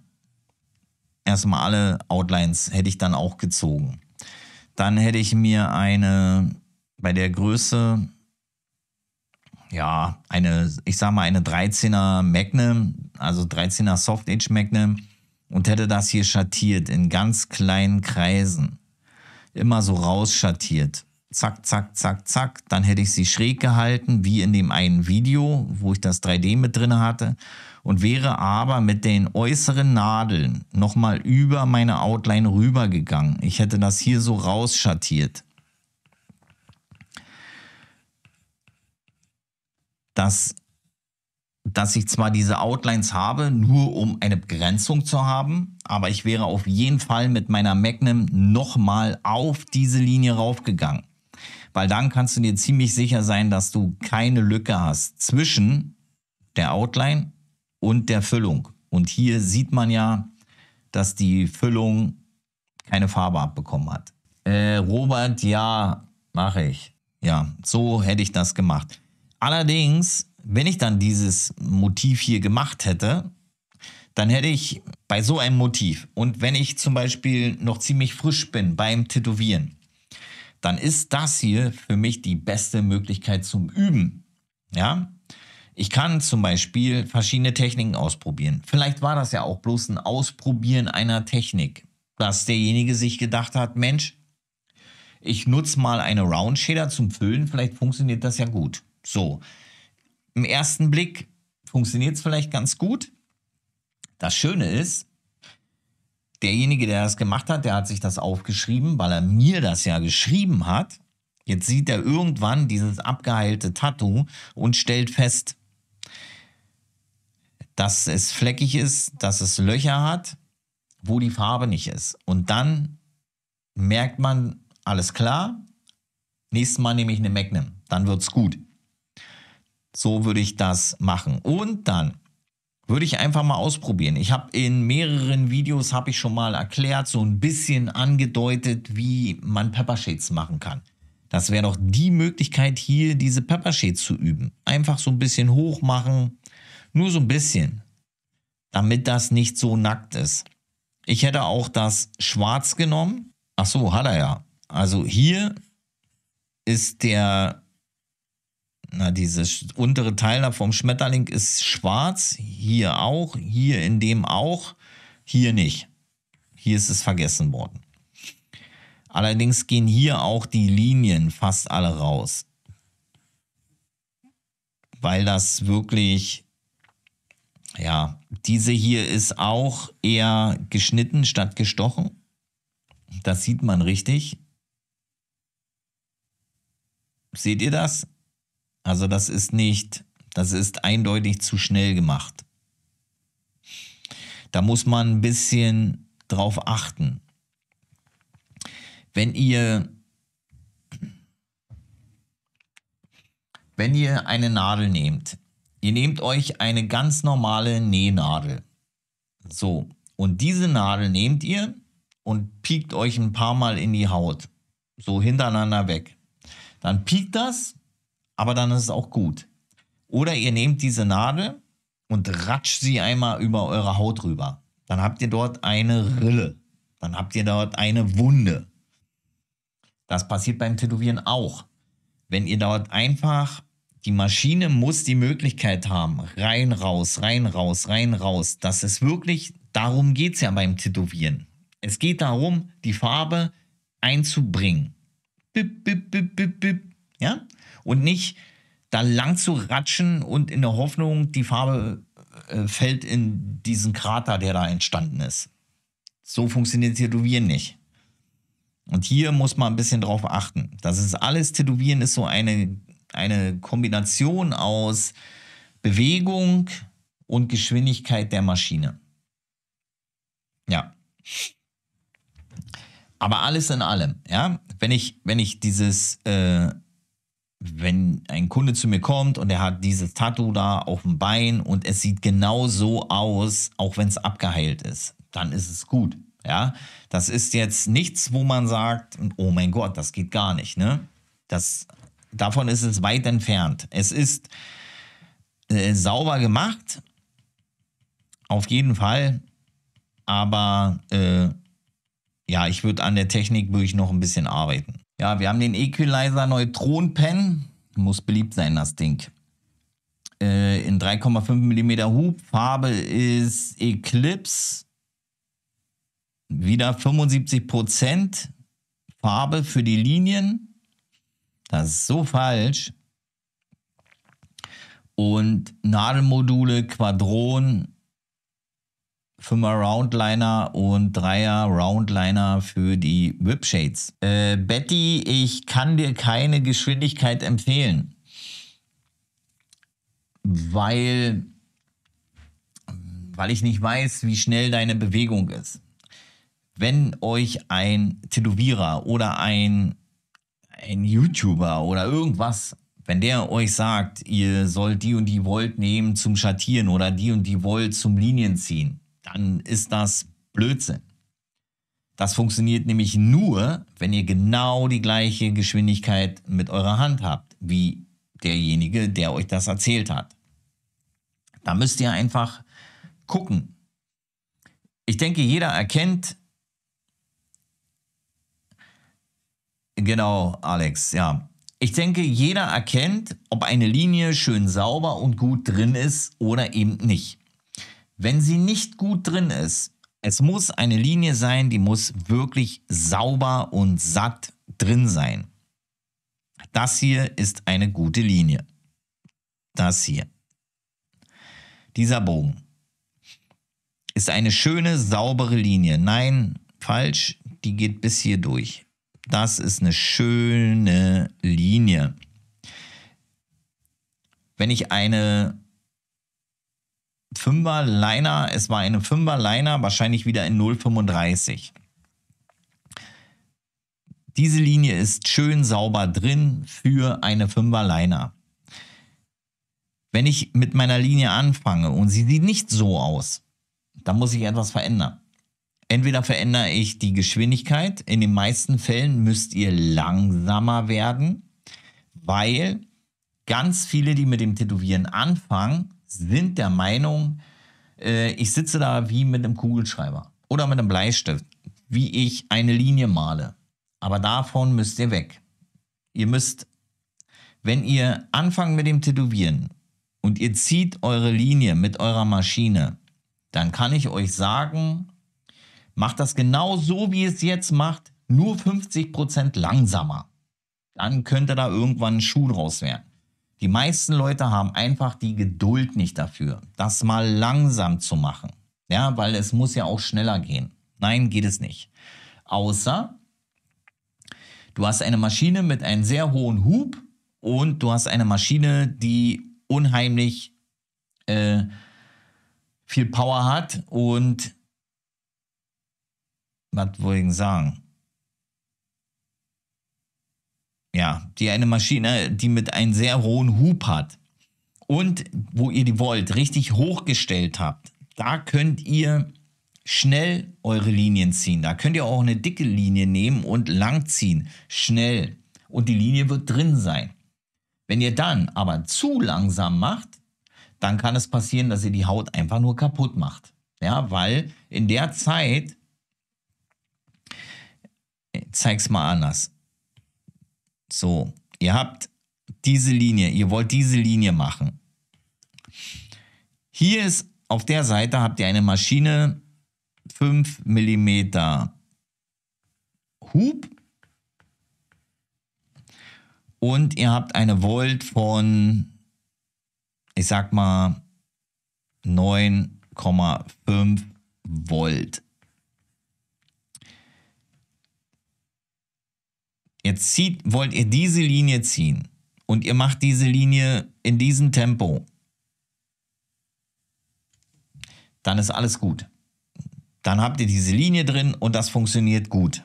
Erstmal alle Outlines hätte ich dann auch gezogen. Dann hätte ich mir eine bei der Größe, ja, eine, ich sag mal, eine 13er Magnum, also 13er Soft Edge Magnum und hätte das hier schattiert in ganz kleinen Kreisen. Immer so rausschattiert. Zack, zack, zack, zack. Dann hätte ich sie schräg gehalten, wie in dem einen Video, wo ich das 3D mit drin hatte und wäre aber mit den äußeren Nadeln nochmal über meine Outline rübergegangen. Ich hätte das hier so rausschattiert. Dass, dass ich zwar diese Outlines habe, nur um eine Begrenzung zu haben, aber ich wäre auf jeden Fall mit meiner Magnum nochmal auf diese Linie raufgegangen. Weil dann kannst du dir ziemlich sicher sein, dass du keine Lücke hast zwischen der Outline und der Füllung. Und hier sieht man ja, dass die Füllung keine Farbe abbekommen hat. Äh, Robert, ja, mache ich. Ja, so hätte ich das gemacht. Allerdings, wenn ich dann dieses Motiv hier gemacht hätte, dann hätte ich bei so einem Motiv und wenn ich zum Beispiel noch ziemlich frisch bin beim Tätowieren, dann ist das hier für mich die beste Möglichkeit zum Üben. Ja, ich kann zum Beispiel verschiedene Techniken ausprobieren. Vielleicht war das ja auch bloß ein Ausprobieren einer Technik, dass derjenige sich gedacht hat, Mensch, ich nutze mal eine Round Shader zum Füllen, vielleicht funktioniert das ja gut. So, im ersten Blick funktioniert es vielleicht ganz gut. Das Schöne ist, derjenige, der das gemacht hat, der hat sich das aufgeschrieben, weil er mir das ja geschrieben hat. Jetzt sieht er irgendwann dieses abgeheilte Tattoo und stellt fest, dass es fleckig ist, dass es Löcher hat, wo die Farbe nicht ist. Und dann merkt man, alles klar, nächstes Mal nehme ich eine Magnum, dann wird es gut. So würde ich das machen. Und dann würde ich einfach mal ausprobieren. Ich habe in mehreren Videos habe ich schon mal erklärt, so ein bisschen angedeutet, wie man Peppershades machen kann. Das wäre doch die Möglichkeit hier diese Peppershades zu üben. Einfach so ein bisschen hoch machen, nur so ein bisschen. Damit das nicht so nackt ist. Ich hätte auch das Schwarz genommen. Ach so, hat er ja. Also hier ist der, na, dieses untere Teil da vom Schmetterling ist schwarz. Hier auch, hier in dem auch, hier nicht. Hier ist es vergessen worden. Allerdings gehen hier auch die Linien fast alle raus. Weil das wirklich ja, diese hier ist auch eher geschnitten statt gestochen. Das sieht man richtig. Seht ihr das? Also das ist nicht, das ist eindeutig zu schnell gemacht. Da muss man ein bisschen drauf achten. Wenn ihr wenn ihr eine Nadel nehmt Ihr nehmt euch eine ganz normale Nähnadel. So, und diese Nadel nehmt ihr und piekt euch ein paar Mal in die Haut. So hintereinander weg. Dann piekt das, aber dann ist es auch gut. Oder ihr nehmt diese Nadel und ratscht sie einmal über eure Haut rüber. Dann habt ihr dort eine Rille. Dann habt ihr dort eine Wunde. Das passiert beim Tätowieren auch. Wenn ihr dort einfach die Maschine muss die Möglichkeit haben, rein, raus, rein, raus, rein, raus. Das ist wirklich, darum geht es ja beim Tätowieren. Es geht darum, die Farbe einzubringen. Bip, bip, bip, bip, bip. Ja? Und nicht da lang zu ratschen und in der Hoffnung, die Farbe äh, fällt in diesen Krater, der da entstanden ist. So funktioniert Tätowieren nicht. Und hier muss man ein bisschen drauf achten. Das ist alles, Tätowieren ist so eine eine Kombination aus Bewegung und Geschwindigkeit der Maschine. Ja. Aber alles in allem, ja, wenn ich, wenn ich dieses, äh, wenn ein Kunde zu mir kommt und er hat dieses Tattoo da auf dem Bein und es sieht genau so aus, auch wenn es abgeheilt ist, dann ist es gut. Ja, das ist jetzt nichts, wo man sagt, oh mein Gott, das geht gar nicht. Ne? Das davon ist es weit entfernt. Es ist äh, sauber gemacht, auf jeden Fall, aber äh, ja, ich würde an der Technik würde ich noch ein bisschen arbeiten. Ja, wir haben den Equalizer Neutron Pen, muss beliebt sein das Ding. Äh, in 3,5 mm Hub, Farbe ist Eclipse, wieder 75 Farbe für die Linien das ist so falsch. Und Nadelmodule, Quadron, 5er Roundliner und 3er Roundliner für die Whip Shades. Äh, Betty, ich kann dir keine Geschwindigkeit empfehlen, weil, weil ich nicht weiß, wie schnell deine Bewegung ist. Wenn euch ein Tätowierer oder ein ein YouTuber oder irgendwas, wenn der euch sagt, ihr sollt die und die Volt nehmen zum Schattieren oder die und die Volt zum Linienziehen, dann ist das Blödsinn. Das funktioniert nämlich nur, wenn ihr genau die gleiche Geschwindigkeit mit eurer Hand habt, wie derjenige, der euch das erzählt hat. Da müsst ihr einfach gucken. Ich denke, jeder erkennt, Genau, Alex, ja. Ich denke, jeder erkennt, ob eine Linie schön sauber und gut drin ist oder eben nicht. Wenn sie nicht gut drin ist, es muss eine Linie sein, die muss wirklich sauber und satt drin sein. Das hier ist eine gute Linie. Das hier. Dieser Bogen ist eine schöne, saubere Linie. Nein, falsch, die geht bis hier durch. Das ist eine schöne Linie. Wenn ich eine Fünferliner, es war eine Fünferliner, wahrscheinlich wieder in 0,35. Diese Linie ist schön sauber drin für eine Fünferliner. Wenn ich mit meiner Linie anfange und sie sieht nicht so aus, dann muss ich etwas verändern. Entweder verändere ich die Geschwindigkeit. In den meisten Fällen müsst ihr langsamer werden, weil ganz viele, die mit dem Tätowieren anfangen, sind der Meinung, äh, ich sitze da wie mit einem Kugelschreiber oder mit einem Bleistift, wie ich eine Linie male. Aber davon müsst ihr weg. Ihr müsst, wenn ihr anfangt mit dem Tätowieren und ihr zieht eure Linie mit eurer Maschine, dann kann ich euch sagen, Macht das genau so, wie es jetzt macht, nur 50% langsamer. Dann könnte da irgendwann ein Schuh draus werden. Die meisten Leute haben einfach die Geduld nicht dafür, das mal langsam zu machen. Ja, weil es muss ja auch schneller gehen. Nein, geht es nicht. Außer du hast eine Maschine mit einem sehr hohen Hub und du hast eine Maschine, die unheimlich äh, viel Power hat und was wollte ich sagen? Ja, die eine Maschine, die mit einem sehr hohen Hub hat und wo ihr die wollt, richtig hochgestellt habt, da könnt ihr schnell eure Linien ziehen. Da könnt ihr auch eine dicke Linie nehmen und lang ziehen. Schnell. Und die Linie wird drin sein. Wenn ihr dann aber zu langsam macht, dann kann es passieren, dass ihr die Haut einfach nur kaputt macht. Ja, weil in der Zeit äh, zeig's mal anders. So, ihr habt diese Linie, ihr wollt diese Linie machen. Hier ist auf der Seite habt ihr eine Maschine 5 mm Hub und ihr habt eine Volt von, ich sag mal, 9,5 Volt. Jetzt zieht, wollt ihr diese Linie ziehen und ihr macht diese Linie in diesem Tempo, dann ist alles gut. Dann habt ihr diese Linie drin und das funktioniert gut.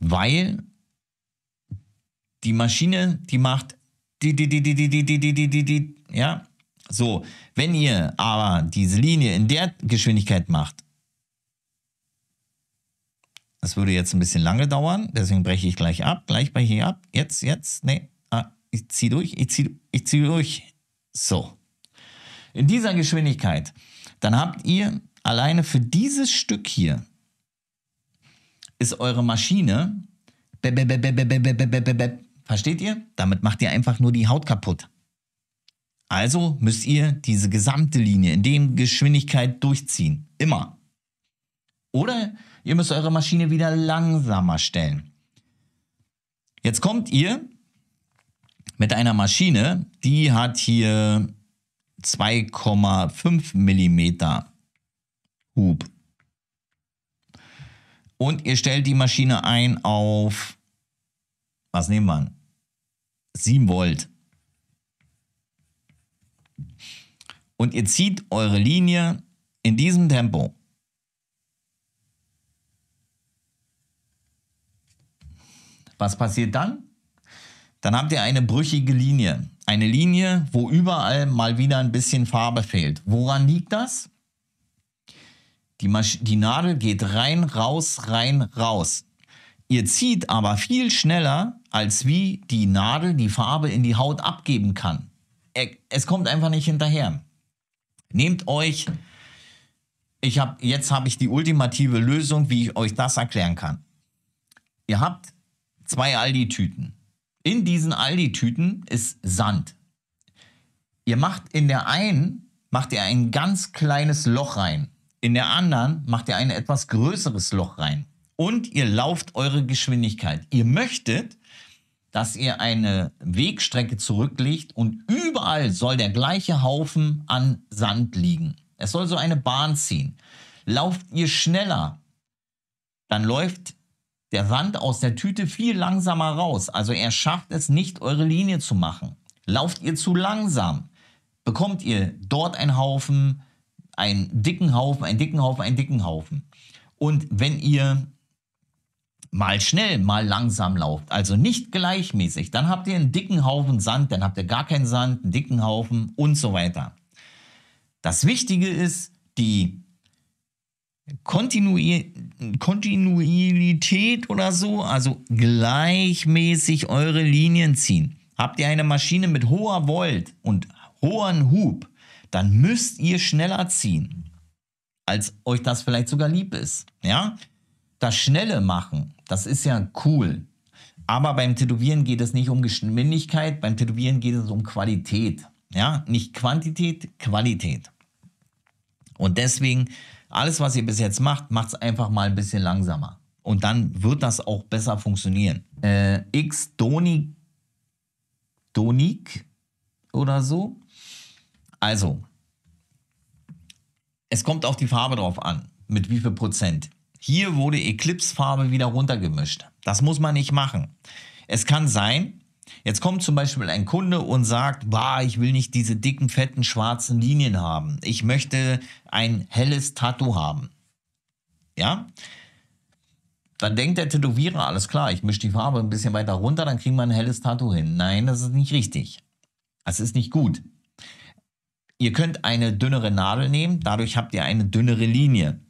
Weil die Maschine, die macht die, die, die, die, die, die, die, die, die, die, ja, so, wenn ihr aber diese Linie in der Geschwindigkeit macht das würde jetzt ein bisschen lange dauern, deswegen breche ich gleich ab. Gleich breche ich ab. Jetzt, jetzt, nee. Ah, ich ziehe durch, ich ziehe ich zieh durch. So. In dieser Geschwindigkeit. Dann habt ihr alleine für dieses Stück hier ist eure Maschine. Versteht ihr? Damit macht ihr einfach nur die Haut kaputt. Also müsst ihr diese gesamte Linie in dem Geschwindigkeit durchziehen. Immer. Oder Ihr müsst eure Maschine wieder langsamer stellen. Jetzt kommt ihr mit einer Maschine, die hat hier 2,5 mm Hub. Und ihr stellt die Maschine ein auf, was nehmen wir 7 Volt. Und ihr zieht eure Linie in diesem Tempo Was passiert dann? Dann habt ihr eine brüchige Linie. Eine Linie, wo überall mal wieder ein bisschen Farbe fehlt. Woran liegt das? Die, Masch die Nadel geht rein, raus, rein, raus. Ihr zieht aber viel schneller, als wie die Nadel die Farbe in die Haut abgeben kann. E-, es kommt einfach nicht hinterher. Nehmt euch, ich hab, jetzt habe ich die ultimative Lösung, wie ich euch das erklären kann. Ihr habt zwei Aldi-Tüten. In diesen Aldi-Tüten ist Sand. Ihr macht in der einen, macht ihr ein ganz kleines Loch rein. In der anderen macht ihr ein etwas größeres Loch rein. Und ihr lauft eure Geschwindigkeit. Ihr möchtet, dass ihr eine Wegstrecke zurücklegt und überall soll der gleiche Haufen an Sand liegen. Es soll so eine Bahn ziehen. Lauft ihr schneller, dann läuft der Wand aus der Tüte viel langsamer raus. Also er schafft es nicht, eure Linie zu machen. Lauft ihr zu langsam, bekommt ihr dort einen Haufen, einen dicken Haufen, einen dicken Haufen, einen dicken Haufen. Und wenn ihr mal schnell, mal langsam lauft, also nicht gleichmäßig, dann habt ihr einen dicken Haufen Sand, dann habt ihr gar keinen Sand, einen dicken Haufen und so weiter. Das Wichtige ist, die Kontinuität oder so, also gleichmäßig eure Linien ziehen. Habt ihr eine Maschine mit hoher Volt und hohen Hub, dann müsst ihr schneller ziehen, als euch das vielleicht sogar lieb ist. Ja? Das Schnelle machen, das ist ja cool. Aber beim Tätowieren geht es nicht um Geschwindigkeit, beim Tätowieren geht es um Qualität. Ja? Nicht Quantität, Qualität. Und deswegen alles, was ihr bis jetzt macht, macht es einfach mal ein bisschen langsamer. Und dann wird das auch besser funktionieren. Äh, X Donik, Donik oder so. Also, es kommt auf die Farbe drauf an, mit wie viel Prozent. Hier wurde Eclipse-Farbe wieder runtergemischt. Das muss man nicht machen. Es kann sein, Jetzt kommt zum Beispiel ein Kunde und sagt, bah, ich will nicht diese dicken, fetten, schwarzen Linien haben. Ich möchte ein helles Tattoo haben. Ja? Dann denkt der Tätowierer, alles klar, ich mische die Farbe ein bisschen weiter runter, dann kriegen wir ein helles Tattoo hin. Nein, das ist nicht richtig. Das ist nicht gut. Ihr könnt eine dünnere Nadel nehmen, dadurch habt ihr eine dünnere Linie.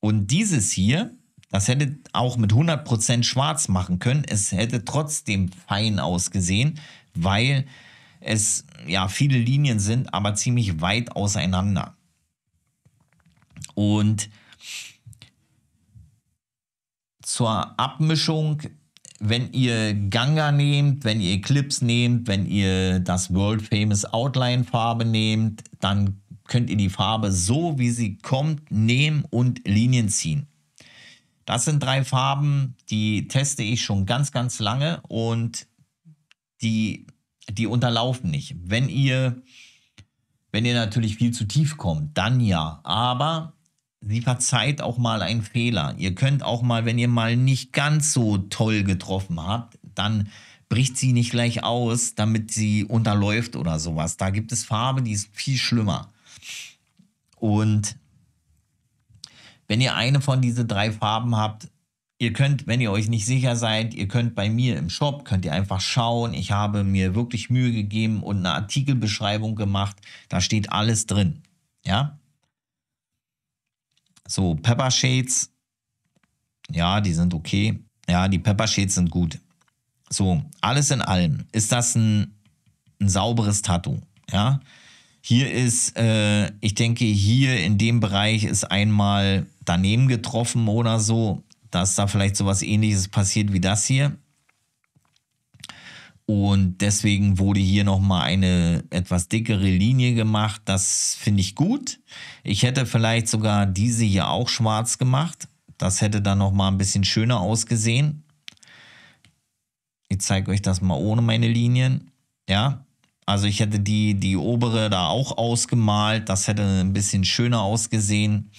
Und dieses hier das hätte auch mit 100% schwarz machen können. Es hätte trotzdem fein ausgesehen, weil es ja viele Linien sind, aber ziemlich weit auseinander. Und zur Abmischung, wenn ihr Ganga nehmt, wenn ihr Eclipse nehmt, wenn ihr das World Famous Outline Farbe nehmt, dann könnt ihr die Farbe so, wie sie kommt, nehmen und Linien ziehen. Das sind drei Farben, die teste ich schon ganz, ganz lange und die, die unterlaufen nicht. Wenn ihr, wenn ihr natürlich viel zu tief kommt, dann ja. Aber sie verzeiht auch mal einen Fehler. Ihr könnt auch mal, wenn ihr mal nicht ganz so toll getroffen habt, dann bricht sie nicht gleich aus, damit sie unterläuft oder sowas. Da gibt es Farbe, die ist viel schlimmer. Und wenn ihr eine von diesen drei Farben habt, ihr könnt, wenn ihr euch nicht sicher seid, ihr könnt bei mir im Shop, könnt ihr einfach schauen. Ich habe mir wirklich Mühe gegeben und eine Artikelbeschreibung gemacht. Da steht alles drin. Ja. So, Pepper Shades. Ja, die sind okay. Ja, die Pepper Shades sind gut. So, alles in allem ist das ein, ein sauberes Tattoo. Ja. Hier ist, äh, ich denke, hier in dem Bereich ist einmal daneben getroffen oder so, dass da vielleicht sowas ähnliches passiert wie das hier. Und deswegen wurde hier nochmal eine etwas dickere Linie gemacht. Das finde ich gut. Ich hätte vielleicht sogar diese hier auch schwarz gemacht. Das hätte dann nochmal ein bisschen schöner ausgesehen. Ich zeige euch das mal ohne meine Linien. Ja, also ich hätte die, die obere da auch ausgemalt. Das hätte ein bisschen schöner ausgesehen.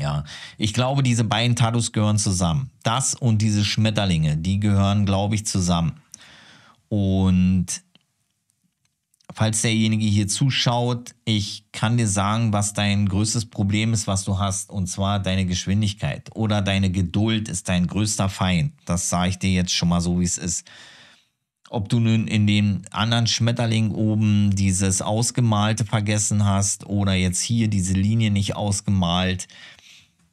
Ja, ich glaube, diese beiden Tattoos gehören zusammen. Das und diese Schmetterlinge, die gehören, glaube ich, zusammen. Und falls derjenige hier zuschaut, ich kann dir sagen, was dein größtes Problem ist, was du hast, und zwar deine Geschwindigkeit oder deine Geduld ist dein größter Feind. Das sage ich dir jetzt schon mal so, wie es ist. Ob du nun in dem anderen Schmetterling oben dieses Ausgemalte vergessen hast oder jetzt hier diese Linie nicht ausgemalt, hast.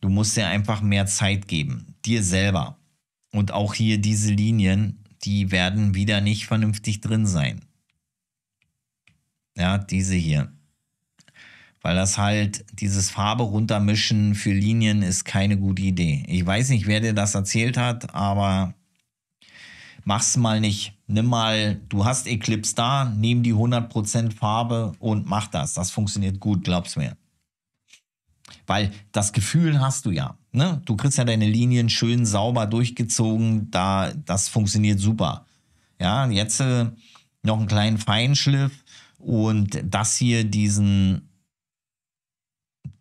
Du musst dir einfach mehr Zeit geben, dir selber. Und auch hier diese Linien, die werden wieder nicht vernünftig drin sein. Ja, diese hier. Weil das halt, dieses Farbe runtermischen für Linien ist keine gute Idee. Ich weiß nicht, wer dir das erzählt hat, aber mach's mal nicht. Nimm mal, du hast Eclipse da, nimm die 100% Farbe und mach das. Das funktioniert gut, glaub's mir. Weil das Gefühl hast du ja. Ne? Du kriegst ja deine Linien schön sauber durchgezogen, da, das funktioniert super. Ja, jetzt äh, noch einen kleinen Feinschliff und das hier diesen,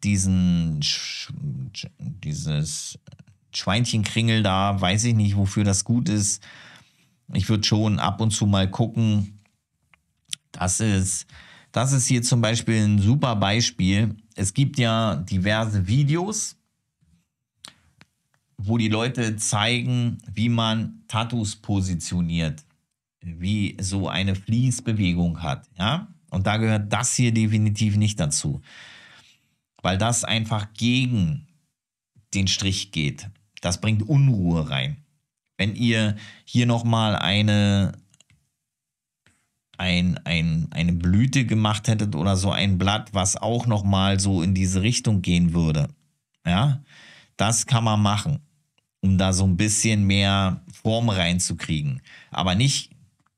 diesen, sch, dieses Schweinchenkringel da, weiß ich nicht, wofür das gut ist. Ich würde schon ab und zu mal gucken, dass es das ist hier zum Beispiel ein super Beispiel. Es gibt ja diverse Videos, wo die Leute zeigen, wie man Tattoos positioniert, wie so eine Fließbewegung hat. Ja? Und da gehört das hier definitiv nicht dazu, weil das einfach gegen den Strich geht. Das bringt Unruhe rein. Wenn ihr hier nochmal eine ein, ein, eine Blüte gemacht hättet oder so ein Blatt, was auch nochmal so in diese Richtung gehen würde. Ja, das kann man machen, um da so ein bisschen mehr Form reinzukriegen, aber nicht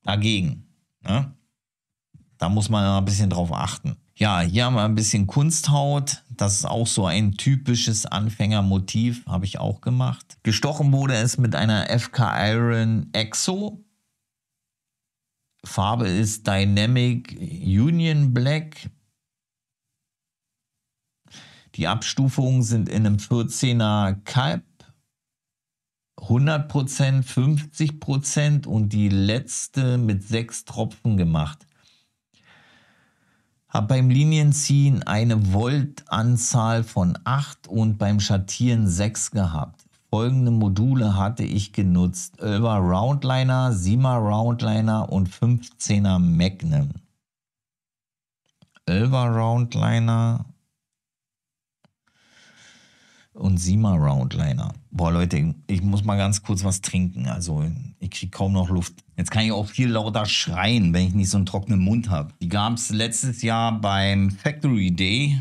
dagegen. Ja? Ne? Da muss man ein bisschen drauf achten. Ja, hier haben wir ein bisschen Kunsthaut. Das ist auch so ein typisches Anfängermotiv, habe ich auch gemacht. Gestochen wurde es mit einer FK Iron Exo Farbe ist Dynamic Union Black. Die Abstufungen sind in einem 14er Kalb 100%, 50% und die letzte mit 6 Tropfen gemacht. Habe beim Linienziehen eine Voltanzahl von 8 und beim Schattieren 6 gehabt folgende Module hatte ich genutzt. 11er Roundliner, 7er Roundliner und 15er Magnum. 11er Roundliner und 7er Roundliner. Boah, Leute, ich muss mal ganz kurz was trinken. Also, ich kriege kaum noch Luft. Jetzt kann ich auch viel lauter schreien, wenn ich nicht so einen trockenen Mund habe. Die gab es letztes Jahr beim Factory Day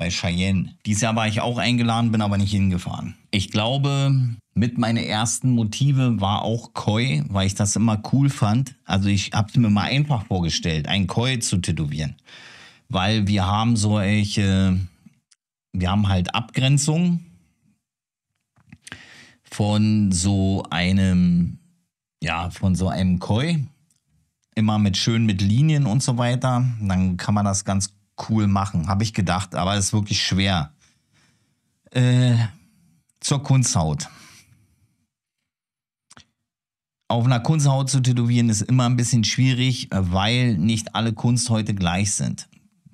bei Cheyenne. Dieses Jahr war ich auch eingeladen, bin aber nicht hingefahren. Ich glaube, mit meine ersten Motive war auch Koi, weil ich das immer cool fand. Also ich habe es mir mal einfach vorgestellt, einen Koi zu tätowieren, weil wir haben solche, wir haben halt Abgrenzungen von so einem, ja, von so einem Koi. Immer mit schön mit Linien und so weiter. Dann kann man das ganz gut cool machen, habe ich gedacht, aber es ist wirklich schwer. Äh, zur Kunsthaut. Auf einer Kunsthaut zu tätowieren ist immer ein bisschen schwierig, weil nicht alle Kunsthäute gleich sind.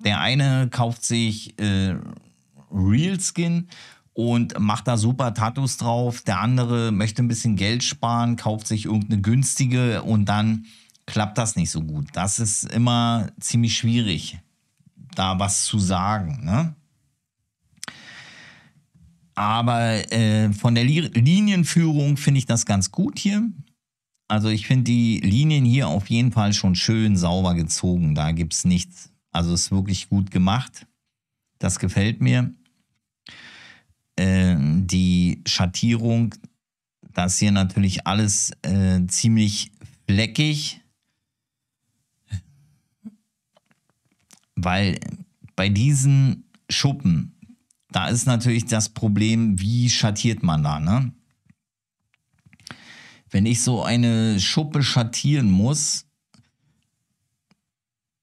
Der eine kauft sich äh, Real Skin und macht da super Tattoos drauf. Der andere möchte ein bisschen Geld sparen, kauft sich irgendeine günstige und dann klappt das nicht so gut. Das ist immer ziemlich schwierig da was zu sagen. Ne? Aber äh, von der Linienführung finde ich das ganz gut hier. Also ich finde die Linien hier auf jeden Fall schon schön sauber gezogen. Da gibt es nichts. Also es ist wirklich gut gemacht. Das gefällt mir. Äh, die Schattierung, das hier natürlich alles äh, ziemlich fleckig. Weil bei diesen Schuppen, da ist natürlich das Problem, wie schattiert man da, ne? Wenn ich so eine Schuppe schattieren muss,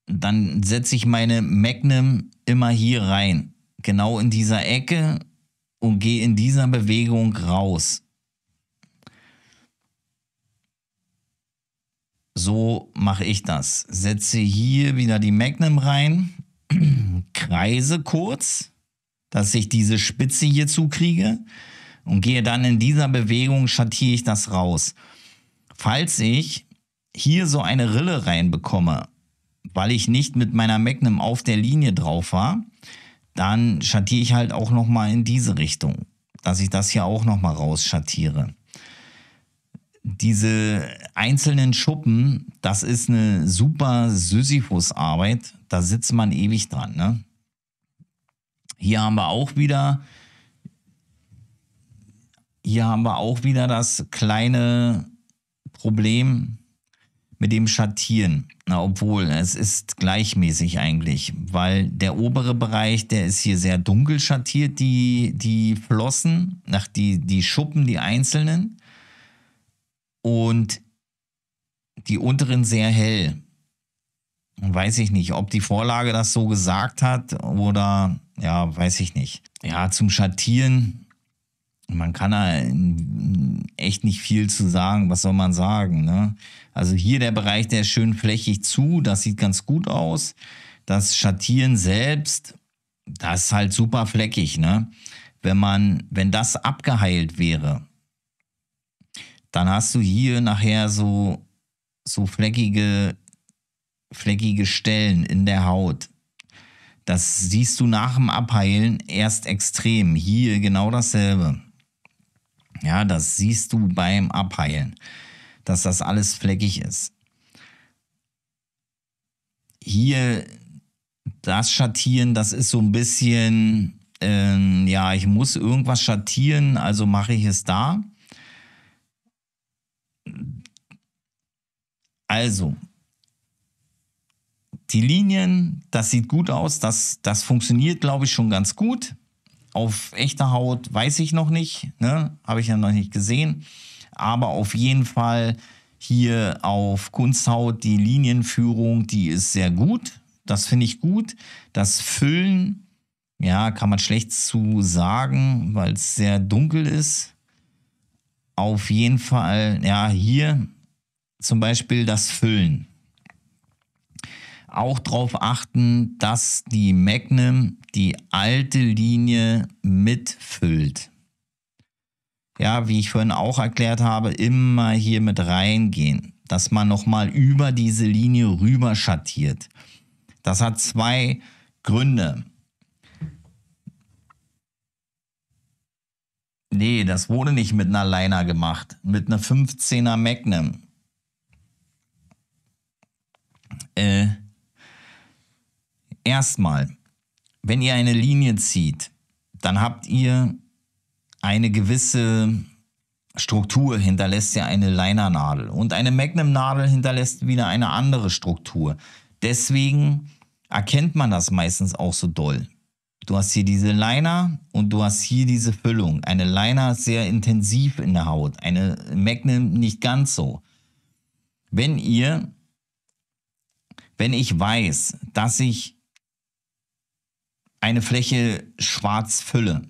dann setze ich meine Magnum immer hier rein, genau in dieser Ecke und gehe in dieser Bewegung raus. So mache ich das. Setze hier wieder die Magnum rein, kreise kurz, dass ich diese Spitze hier zukriege und gehe dann in dieser Bewegung, schattiere ich das raus. Falls ich hier so eine Rille reinbekomme, weil ich nicht mit meiner Magnum auf der Linie drauf war, dann schattiere ich halt auch nochmal in diese Richtung, dass ich das hier auch nochmal rausschattiere diese einzelnen Schuppen, das ist eine super Sisyphus-Arbeit. Da sitzt man ewig dran. Ne? Hier haben wir auch wieder, hier haben wir auch wieder das kleine Problem mit dem Schattieren. Na, obwohl, es ist gleichmäßig eigentlich, weil der obere Bereich, der ist hier sehr dunkel schattiert, die, die Flossen, nach die, die Schuppen, die einzelnen und die unteren sehr hell. Weiß ich nicht, ob die Vorlage das so gesagt hat oder ja, weiß ich nicht. Ja, zum Schattieren, man kann da echt nicht viel zu sagen. Was soll man sagen? Ne? Also hier der Bereich, der ist schön flächig zu, das sieht ganz gut aus. Das Schattieren selbst, das ist halt super fleckig. Ne? Wenn man, wenn das abgeheilt wäre, dann hast du hier nachher so, so fleckige, fleckige Stellen in der Haut. Das siehst du nach dem Abheilen erst extrem. Hier genau dasselbe. Ja, das siehst du beim Abheilen, dass das alles fleckig ist. Hier das Schattieren, das ist so ein bisschen, ähm, ja, ich muss irgendwas schattieren, also mache ich es da. Also, die Linien, das sieht gut aus, das, das funktioniert, glaube ich, schon ganz gut. Auf echter Haut weiß ich noch nicht, ne? habe ich ja noch nicht gesehen. Aber auf jeden Fall hier auf Kunsthaut die Linienführung, die ist sehr gut. Das finde ich gut. Das Füllen, ja, kann man schlecht zu sagen, weil es sehr dunkel ist. Auf jeden Fall, ja, hier zum Beispiel das Füllen. Auch darauf achten, dass die Magnum die alte Linie mitfüllt. Ja, wie ich vorhin auch erklärt habe, immer hier mit reingehen, dass man nochmal über diese Linie rüber schattiert. Das hat zwei Gründe. Nee, das wurde nicht mit einer Liner gemacht. Mit einer 15er Magnum. äh, erstmal, wenn ihr eine Linie zieht, dann habt ihr eine gewisse Struktur, hinterlässt ja eine Leinernadel. Und eine Magnumnadel hinterlässt wieder eine andere Struktur. Deswegen erkennt man das meistens auch so doll. Du hast hier diese Liner und du hast hier diese Füllung. Eine Liner ist sehr intensiv in der Haut, eine Magnum nicht ganz so. Wenn ihr wenn ich weiß, dass ich eine Fläche schwarz fülle,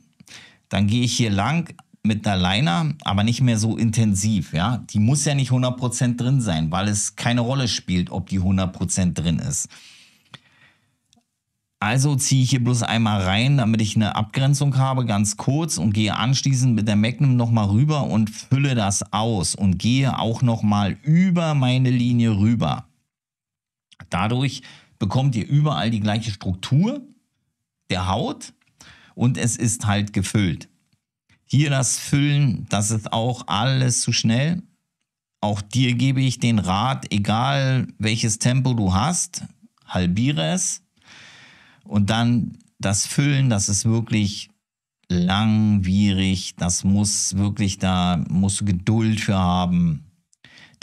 dann gehe ich hier lang mit einer Liner, aber nicht mehr so intensiv. Ja? Die muss ja nicht 100% drin sein, weil es keine Rolle spielt, ob die 100% drin ist. Also ziehe ich hier bloß einmal rein, damit ich eine Abgrenzung habe, ganz kurz und gehe anschließend mit der Magnum nochmal rüber und fülle das aus und gehe auch nochmal über meine Linie rüber. Dadurch bekommt ihr überall die gleiche Struktur der Haut und es ist halt gefüllt. Hier das Füllen, das ist auch alles zu schnell. Auch dir gebe ich den Rat, egal welches Tempo du hast, halbiere es. Und dann das Füllen, das ist wirklich langwierig. Das muss wirklich, da musst du Geduld für haben.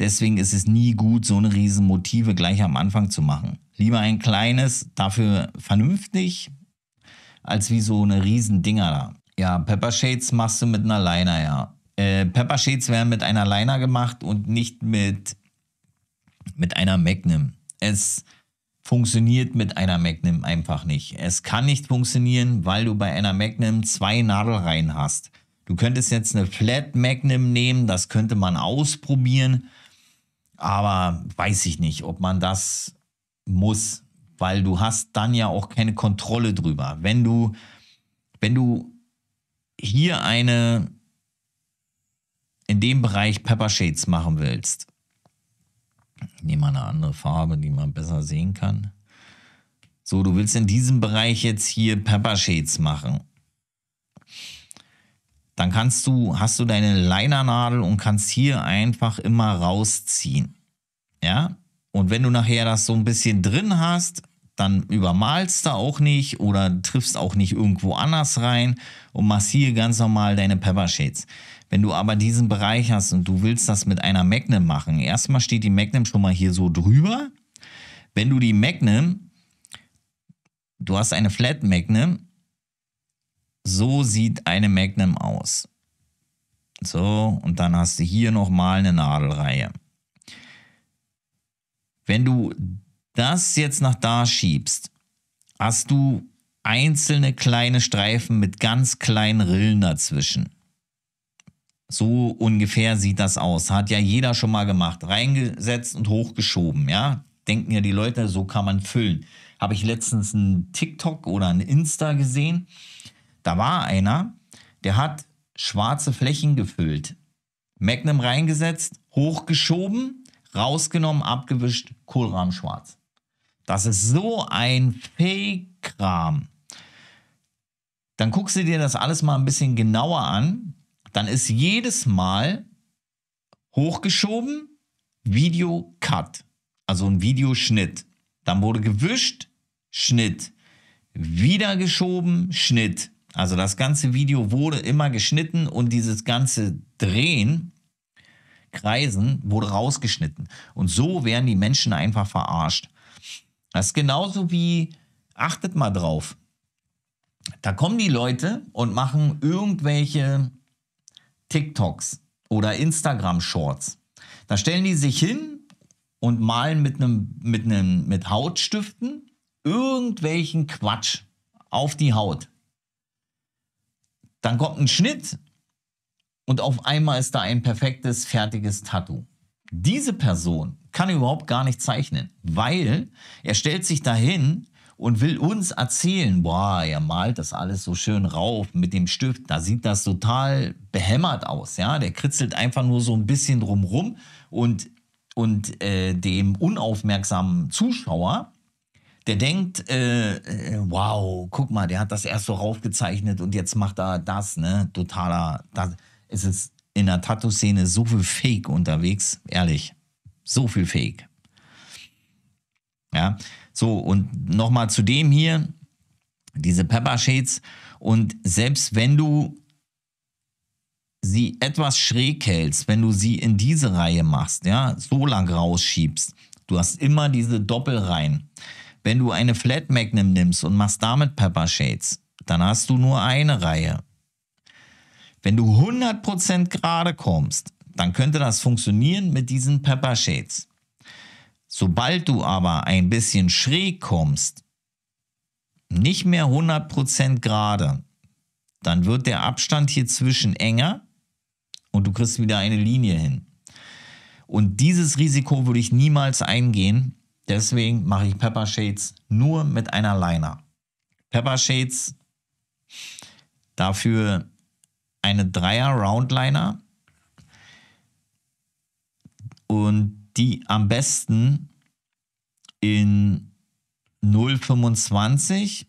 Deswegen ist es nie gut, so eine riesen Motive gleich am Anfang zu machen. Lieber ein kleines, dafür vernünftig, als wie so eine riesen Dinger da. Ja, Pepper Shades machst du mit einer Liner, ja. Äh, Pepper Shades werden mit einer Liner gemacht und nicht mit, mit einer Magnum. Es funktioniert mit einer Magnum einfach nicht. Es kann nicht funktionieren, weil du bei einer Magnum zwei Nadelreihen hast. Du könntest jetzt eine Flat Magnum nehmen, das könnte man ausprobieren, aber weiß ich nicht, ob man das muss, weil du hast dann ja auch keine Kontrolle drüber. Wenn du, wenn du hier eine in dem Bereich Pepper Shades machen willst, ich nehme mal eine andere Farbe, die man besser sehen kann. So, du willst in diesem Bereich jetzt hier Pepper Shades machen dann kannst du, hast du deine Linernadel und kannst hier einfach immer rausziehen. Ja? Und wenn du nachher das so ein bisschen drin hast, dann übermalst du auch nicht oder triffst auch nicht irgendwo anders rein und machst hier ganz normal deine Pepper Shades. Wenn du aber diesen Bereich hast und du willst das mit einer Magnum machen, erstmal steht die Magnum schon mal hier so drüber. Wenn du die Magnum, du hast eine Flat Magnum, so sieht eine Magnum aus. So, und dann hast du hier nochmal eine Nadelreihe. Wenn du das jetzt nach da schiebst, hast du einzelne kleine Streifen mit ganz kleinen Rillen dazwischen. So ungefähr sieht das aus. Hat ja jeder schon mal gemacht. Reingesetzt und hochgeschoben, ja. Denken ja die Leute, so kann man füllen. Habe ich letztens einen TikTok oder einen Insta gesehen. Da war einer, der hat schwarze Flächen gefüllt, Magnum reingesetzt, hochgeschoben, rausgenommen, abgewischt, Kohlrahmen schwarz. Das ist so ein Fake-Kram. Dann guckst du dir das alles mal ein bisschen genauer an. Dann ist jedes Mal hochgeschoben, Video Cut, also ein Videoschnitt. Dann wurde gewischt, Schnitt. Wieder geschoben, Schnitt. Also das ganze Video wurde immer geschnitten und dieses ganze Drehen, Kreisen, wurde rausgeschnitten. Und so werden die Menschen einfach verarscht. Das ist genauso wie, achtet mal drauf, da kommen die Leute und machen irgendwelche TikToks oder Instagram-Shorts. Da stellen die sich hin und malen mit, einem, mit, einem, mit Hautstiften irgendwelchen Quatsch auf die Haut. Dann kommt ein Schnitt und auf einmal ist da ein perfektes, fertiges Tattoo. Diese Person kann überhaupt gar nicht zeichnen, weil er stellt sich dahin und will uns erzählen, boah, er malt das alles so schön rauf mit dem Stift, da sieht das total behämmert aus, ja, der kritzelt einfach nur so ein bisschen drumrum und und äh, dem unaufmerksamen Zuschauer der denkt, äh, äh, wow, guck mal, der hat das erst so raufgezeichnet und jetzt macht er das, ne? Totaler, ist es in der Tattoo-Szene so viel Fake unterwegs, ehrlich, so viel Fake. Ja, so und nochmal zu dem hier, diese Pepper Shades und selbst wenn du sie etwas schräg hältst, wenn du sie in diese Reihe machst, ja, so lang rausschiebst, du hast immer diese Doppelreihen. Wenn du eine Flat Magnum nimmst und machst damit Pepper Shades, dann hast du nur eine Reihe. Wenn du 100% gerade kommst, dann könnte das funktionieren mit diesen Pepper Shades. Sobald du aber ein bisschen schräg kommst, nicht mehr 100% gerade, dann wird der Abstand hier zwischen enger und du kriegst wieder eine Linie hin. Und dieses Risiko würde ich niemals eingehen, Deswegen mache ich Pepper Shades nur mit einer Liner. Pepper Shades, dafür eine Dreier Roundliner und die am besten in 0,25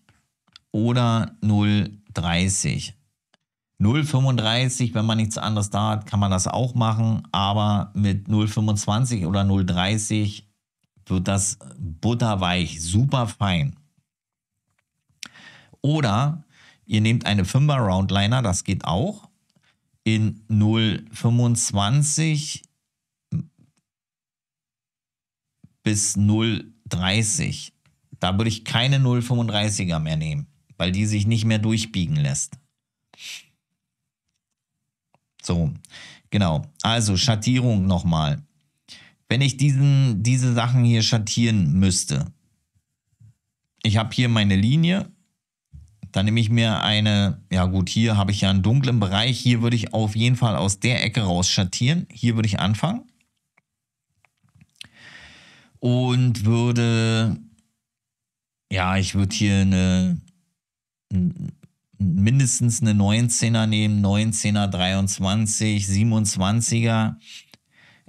oder 0,30. 0,35, wenn man nichts anderes da hat, kann man das auch machen, aber mit 0,25 oder 0,30 wird das butterweich, super fein. Oder ihr nehmt eine 5er Roundliner, das geht auch, in 0,25 bis 0,30. Da würde ich keine 0,35er mehr nehmen, weil die sich nicht mehr durchbiegen lässt. So, genau. Also Schattierung nochmal wenn ich diesen, diese Sachen hier schattieren müsste, ich habe hier meine Linie, dann nehme ich mir eine, ja gut, hier habe ich ja einen dunklen Bereich, hier würde ich auf jeden Fall aus der Ecke raus schattieren, hier würde ich anfangen und würde, ja, ich würde hier eine, mindestens eine 19er nehmen, 19er, 23, 27er,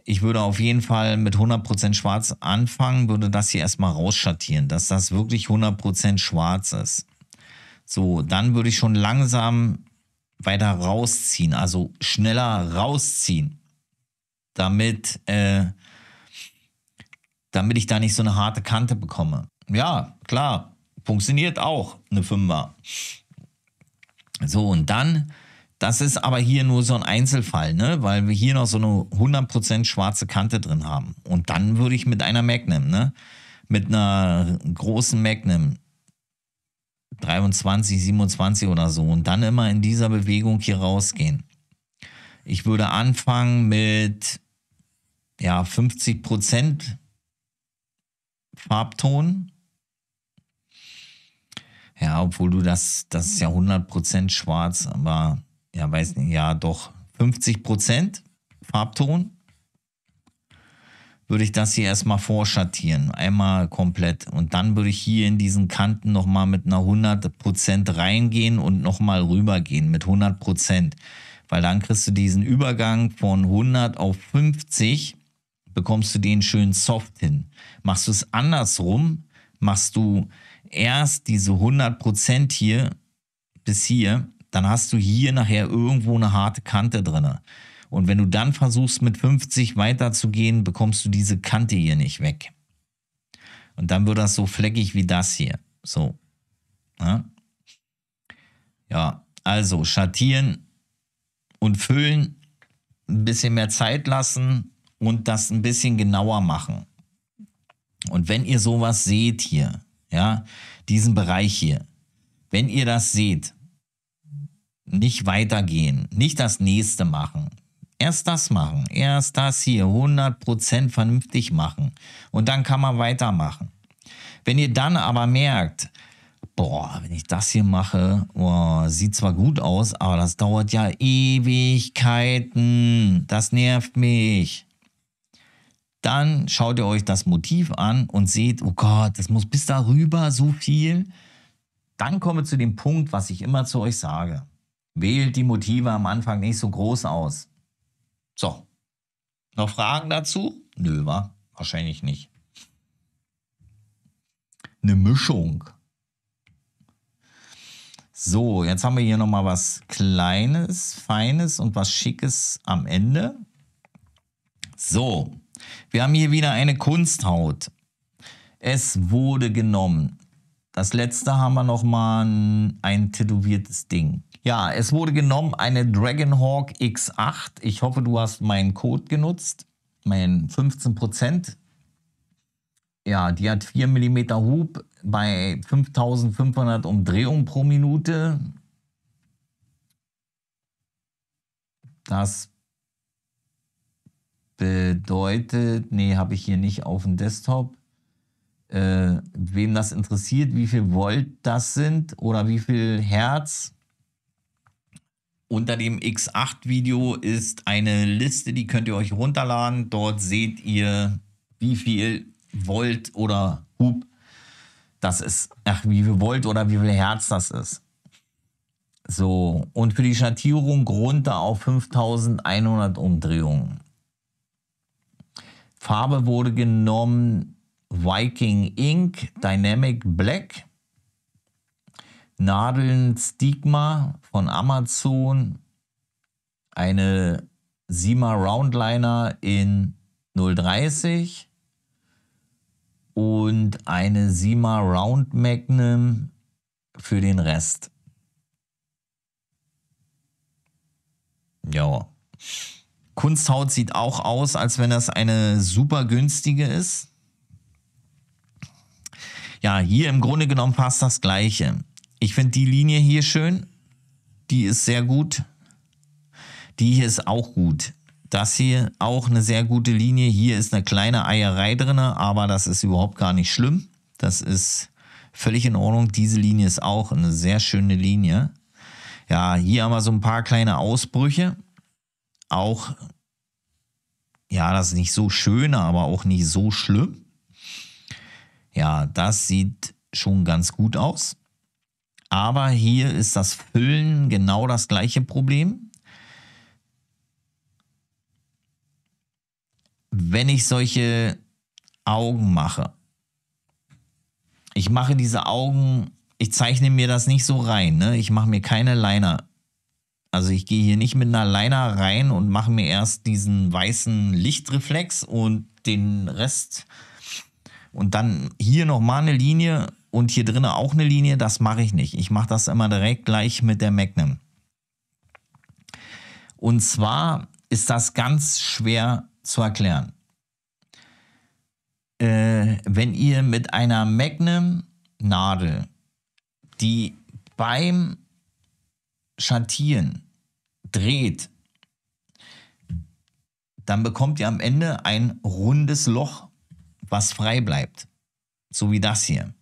ich würde auf jeden Fall mit 100% schwarz anfangen, würde das hier erstmal rausschattieren, dass das wirklich 100% schwarz ist. So, dann würde ich schon langsam weiter rausziehen, also schneller rausziehen, damit, äh, damit ich da nicht so eine harte Kante bekomme. Ja, klar, funktioniert auch eine Fünfer. So, und dann das ist aber hier nur so ein Einzelfall, ne? weil wir hier noch so eine 100% schwarze Kante drin haben. Und dann würde ich mit einer Magnum, ne? mit einer großen Magnum, 23, 27 oder so, und dann immer in dieser Bewegung hier rausgehen. Ich würde anfangen mit ja, 50% Farbton. Ja, obwohl du das, das ist ja 100% schwarz, aber ja, weiß nicht, ja, doch 50 Prozent Farbton, würde ich das hier erstmal vorschattieren. Einmal komplett. Und dann würde ich hier in diesen Kanten nochmal mit einer 100% Prozent reingehen und nochmal rübergehen mit 100%. Prozent. Weil dann kriegst du diesen Übergang von 100 auf 50, bekommst du den schön soft hin. Machst du es andersrum, machst du erst diese 100% hier bis hier dann hast du hier nachher irgendwo eine harte Kante drin. Und wenn du dann versuchst, mit 50 weiterzugehen, bekommst du diese Kante hier nicht weg. Und dann wird das so fleckig wie das hier. So. Ja, ne? ja also schattieren und füllen, ein bisschen mehr Zeit lassen und das ein bisschen genauer machen. Und wenn ihr sowas seht hier, ja, diesen Bereich hier, wenn ihr das seht, nicht weitergehen, nicht das nächste machen. Erst das machen, erst das hier, 100% vernünftig machen. Und dann kann man weitermachen. Wenn ihr dann aber merkt, boah, wenn ich das hier mache, boah, sieht zwar gut aus, aber das dauert ja Ewigkeiten, das nervt mich. Dann schaut ihr euch das Motiv an und seht, oh Gott, das muss bis darüber so viel. Dann komme zu dem Punkt, was ich immer zu euch sage. Wählt die Motive am Anfang nicht so groß aus. So. Noch Fragen dazu? Nö, war wahrscheinlich nicht. Eine Mischung. So, jetzt haben wir hier nochmal was Kleines, Feines und was Schickes am Ende. So, wir haben hier wieder eine Kunsthaut. Es wurde genommen. Das letzte haben wir nochmal ein, ein tätowiertes Ding. Ja, es wurde genommen eine Dragonhawk X8. Ich hoffe, du hast meinen Code genutzt, Mein 15%. Ja, die hat 4 mm Hub bei 5500 Umdrehungen pro Minute. Das bedeutet, nee, habe ich hier nicht auf dem Desktop. Äh, wem das interessiert, wie viel Volt das sind oder wie viel Hertz, unter dem X8-Video ist eine Liste, die könnt ihr euch runterladen. Dort seht ihr, wie viel Volt oder Hub das ist. Ach, wie viel Volt oder wie viel Herz das ist. So, und für die Schattierung runter auf 5100 Umdrehungen. Farbe wurde genommen Viking Ink Dynamic Black. Nadeln Stigma von Amazon, eine Sima Roundliner in 030 und eine Sima Round Magnum für den Rest. Ja. Kunsthaut sieht auch aus, als wenn das eine super günstige ist. Ja, hier im Grunde genommen passt das Gleiche. Ich finde die Linie hier schön. Die ist sehr gut. Die hier ist auch gut. Das hier auch eine sehr gute Linie. Hier ist eine kleine Eierei drin, aber das ist überhaupt gar nicht schlimm. Das ist völlig in Ordnung. Diese Linie ist auch eine sehr schöne Linie. Ja, hier haben wir so ein paar kleine Ausbrüche. Auch, ja, das ist nicht so schön, aber auch nicht so schlimm. Ja, das sieht schon ganz gut aus. Aber hier ist das Füllen genau das gleiche Problem. Wenn ich solche Augen mache, ich mache diese Augen, ich zeichne mir das nicht so rein. Ne? Ich mache mir keine Liner. Also ich gehe hier nicht mit einer Liner rein und mache mir erst diesen weißen Lichtreflex und den Rest und dann hier nochmal eine Linie und hier drinnen auch eine Linie, das mache ich nicht. Ich mache das immer direkt gleich mit der Magnum. Und zwar ist das ganz schwer zu erklären. Äh, wenn ihr mit einer Magnum-Nadel, die beim Schattieren dreht, dann bekommt ihr am Ende ein rundes Loch, was frei bleibt. So wie das hier.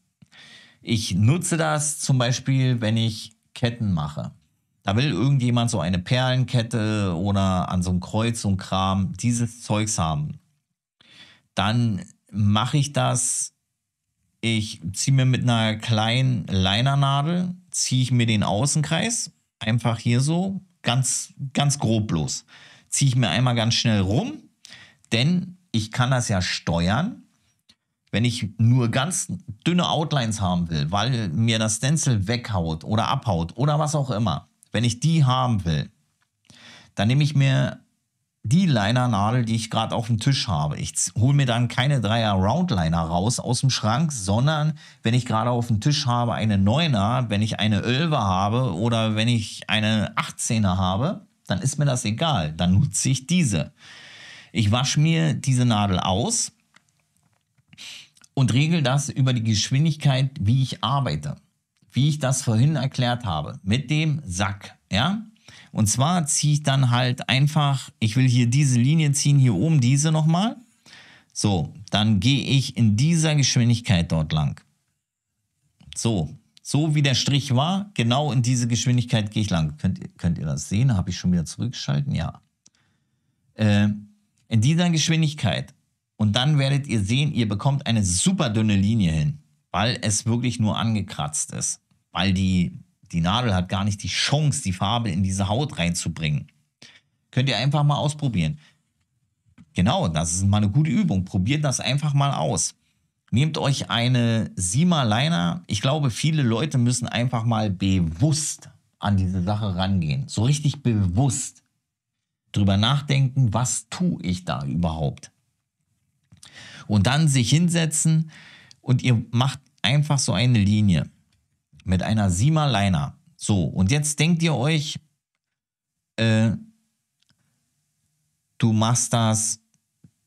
Ich nutze das zum Beispiel, wenn ich Ketten mache. Da will irgendjemand so eine Perlenkette oder an so einem Kreuz und Kram dieses Zeugs haben. Dann mache ich das. Ich ziehe mir mit einer kleinen Linernadel, ziehe ich mir den Außenkreis, einfach hier so, ganz, ganz grob bloß. Ziehe ich mir einmal ganz schnell rum, denn ich kann das ja steuern wenn ich nur ganz dünne Outlines haben will, weil mir das Stencil weghaut oder abhaut oder was auch immer, wenn ich die haben will, dann nehme ich mir die Linernadel, die ich gerade auf dem Tisch habe. Ich hole mir dann keine Dreier Roundliner raus aus dem Schrank, sondern wenn ich gerade auf dem Tisch habe eine Neuner, wenn ich eine 11 habe oder wenn ich eine 18er habe, dann ist mir das egal. Dann nutze ich diese. Ich wasche mir diese Nadel aus und regel das über die Geschwindigkeit, wie ich arbeite. Wie ich das vorhin erklärt habe, mit dem Sack, ja? Und zwar ziehe ich dann halt einfach, ich will hier diese Linie ziehen, hier oben diese nochmal. So, dann gehe ich in dieser Geschwindigkeit dort lang. So, so wie der Strich war, genau in diese Geschwindigkeit gehe ich lang. Könnt, könnt ihr das sehen? Habe ich schon wieder zurückgeschalten? Ja. Äh, in dieser Geschwindigkeit und dann werdet ihr sehen, ihr bekommt eine super dünne Linie hin, weil es wirklich nur angekratzt ist. Weil die, die Nadel hat gar nicht die Chance, die Farbe in diese Haut reinzubringen. Könnt ihr einfach mal ausprobieren. Genau, das ist mal eine gute Übung. Probiert das einfach mal aus. Nehmt euch eine Sima Liner. Ich glaube, viele Leute müssen einfach mal bewusst an diese Sache rangehen. So richtig bewusst drüber nachdenken, was tue ich da überhaupt? Und dann sich hinsetzen und ihr macht einfach so eine Linie mit einer Sima Liner. So, und jetzt denkt ihr euch, äh, du machst das,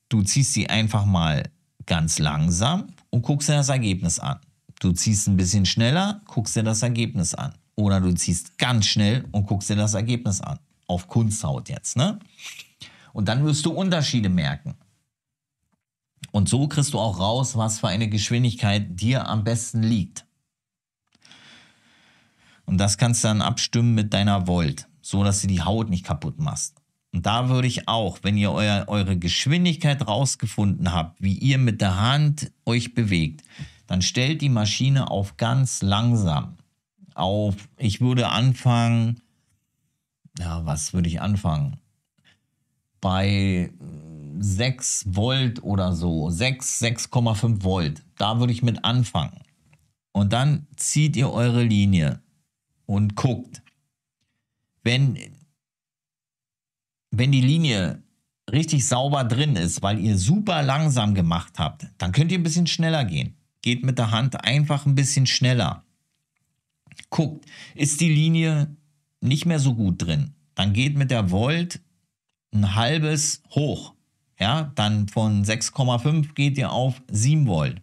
du ziehst sie einfach mal ganz langsam und guckst dir das Ergebnis an. Du ziehst ein bisschen schneller, guckst dir das Ergebnis an. Oder du ziehst ganz schnell und guckst dir das Ergebnis an. Auf Kunsthaut jetzt, ne? Und dann wirst du Unterschiede merken. Und so kriegst du auch raus, was für eine Geschwindigkeit dir am besten liegt. Und das kannst du dann abstimmen mit deiner Volt, so dass du die Haut nicht kaputt machst. Und da würde ich auch, wenn ihr euer, eure Geschwindigkeit rausgefunden habt, wie ihr mit der Hand euch bewegt, dann stellt die Maschine auf ganz langsam. Auf, ich würde anfangen, ja, was würde ich anfangen? Bei 6 Volt oder so, 6, 6,5 Volt. Da würde ich mit anfangen. Und dann zieht ihr eure Linie und guckt. Wenn, wenn die Linie richtig sauber drin ist, weil ihr super langsam gemacht habt, dann könnt ihr ein bisschen schneller gehen. Geht mit der Hand einfach ein bisschen schneller. Guckt, ist die Linie nicht mehr so gut drin, dann geht mit der Volt ein halbes hoch ja, dann von 6,5 geht ihr auf 7 Volt.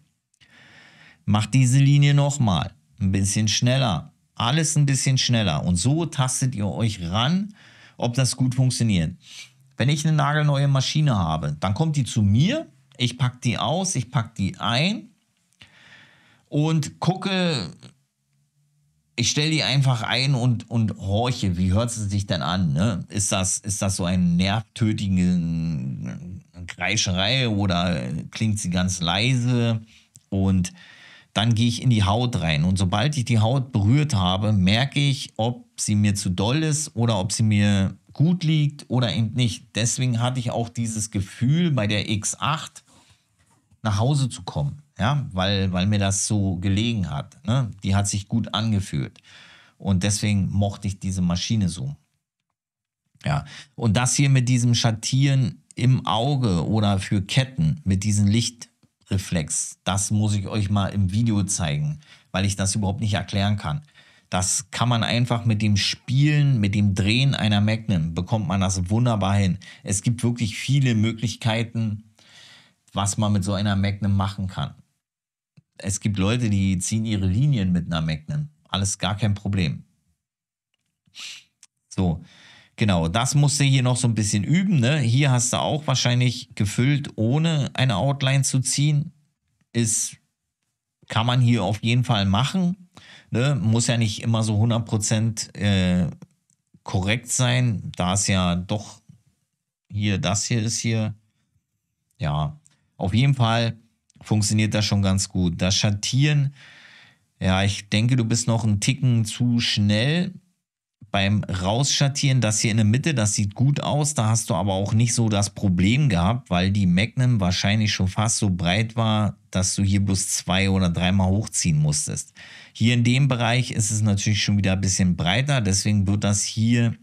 Macht diese Linie nochmal, ein bisschen schneller, alles ein bisschen schneller und so tastet ihr euch ran, ob das gut funktioniert. Wenn ich eine nagelneue Maschine habe, dann kommt die zu mir, ich packe die aus, ich packe die ein und gucke, ich stelle die einfach ein und, und horche, wie hört es sich denn an? Ne? Ist, das, ist das so ein nervtötigen Kreischerei oder äh, klingt sie ganz leise und dann gehe ich in die Haut rein. Und sobald ich die Haut berührt habe, merke ich, ob sie mir zu doll ist oder ob sie mir gut liegt oder eben nicht. Deswegen hatte ich auch dieses Gefühl, bei der X8 nach Hause zu kommen, ja, weil, weil mir das so gelegen hat. Ne? Die hat sich gut angefühlt. Und deswegen mochte ich diese Maschine so. Ja. Und das hier mit diesem Schattieren im Auge oder für Ketten mit diesem Lichtreflex, das muss ich euch mal im Video zeigen, weil ich das überhaupt nicht erklären kann. Das kann man einfach mit dem Spielen, mit dem Drehen einer Magnum, bekommt man das wunderbar hin. Es gibt wirklich viele Möglichkeiten, was man mit so einer Magnum machen kann. Es gibt Leute, die ziehen ihre Linien mit einer Magnum. Alles gar kein Problem. So, Genau, das musst du hier noch so ein bisschen üben. Ne? Hier hast du auch wahrscheinlich gefüllt, ohne eine Outline zu ziehen. Ist, kann man hier auf jeden Fall machen. Ne? Muss ja nicht immer so 100% äh, korrekt sein, da es ja doch hier, das hier ist hier. Ja, auf jeden Fall funktioniert das schon ganz gut. Das Schattieren, ja, ich denke, du bist noch einen Ticken zu schnell beim Rauschattieren, das hier in der Mitte, das sieht gut aus. Da hast du aber auch nicht so das Problem gehabt, weil die Magnum wahrscheinlich schon fast so breit war, dass du hier bloß zwei oder dreimal hochziehen musstest. Hier in dem Bereich ist es natürlich schon wieder ein bisschen breiter, deswegen wird das hier,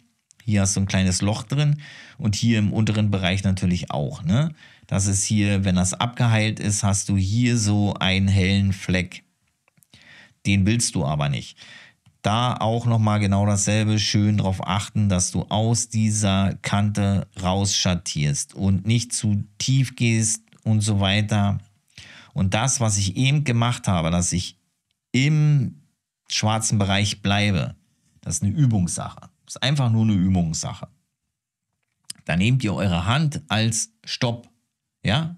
hier hast du ein kleines Loch drin und hier im unteren Bereich natürlich auch. Ne? Das ist hier, wenn das abgeheilt ist, hast du hier so einen hellen Fleck. Den willst du aber nicht da auch nochmal genau dasselbe, schön darauf achten, dass du aus dieser Kante rausschattierst und nicht zu tief gehst und so weiter. Und das, was ich eben gemacht habe, dass ich im schwarzen Bereich bleibe, das ist eine Übungssache. Das ist einfach nur eine Übungssache. Da nehmt ihr eure Hand als Stopp, ja?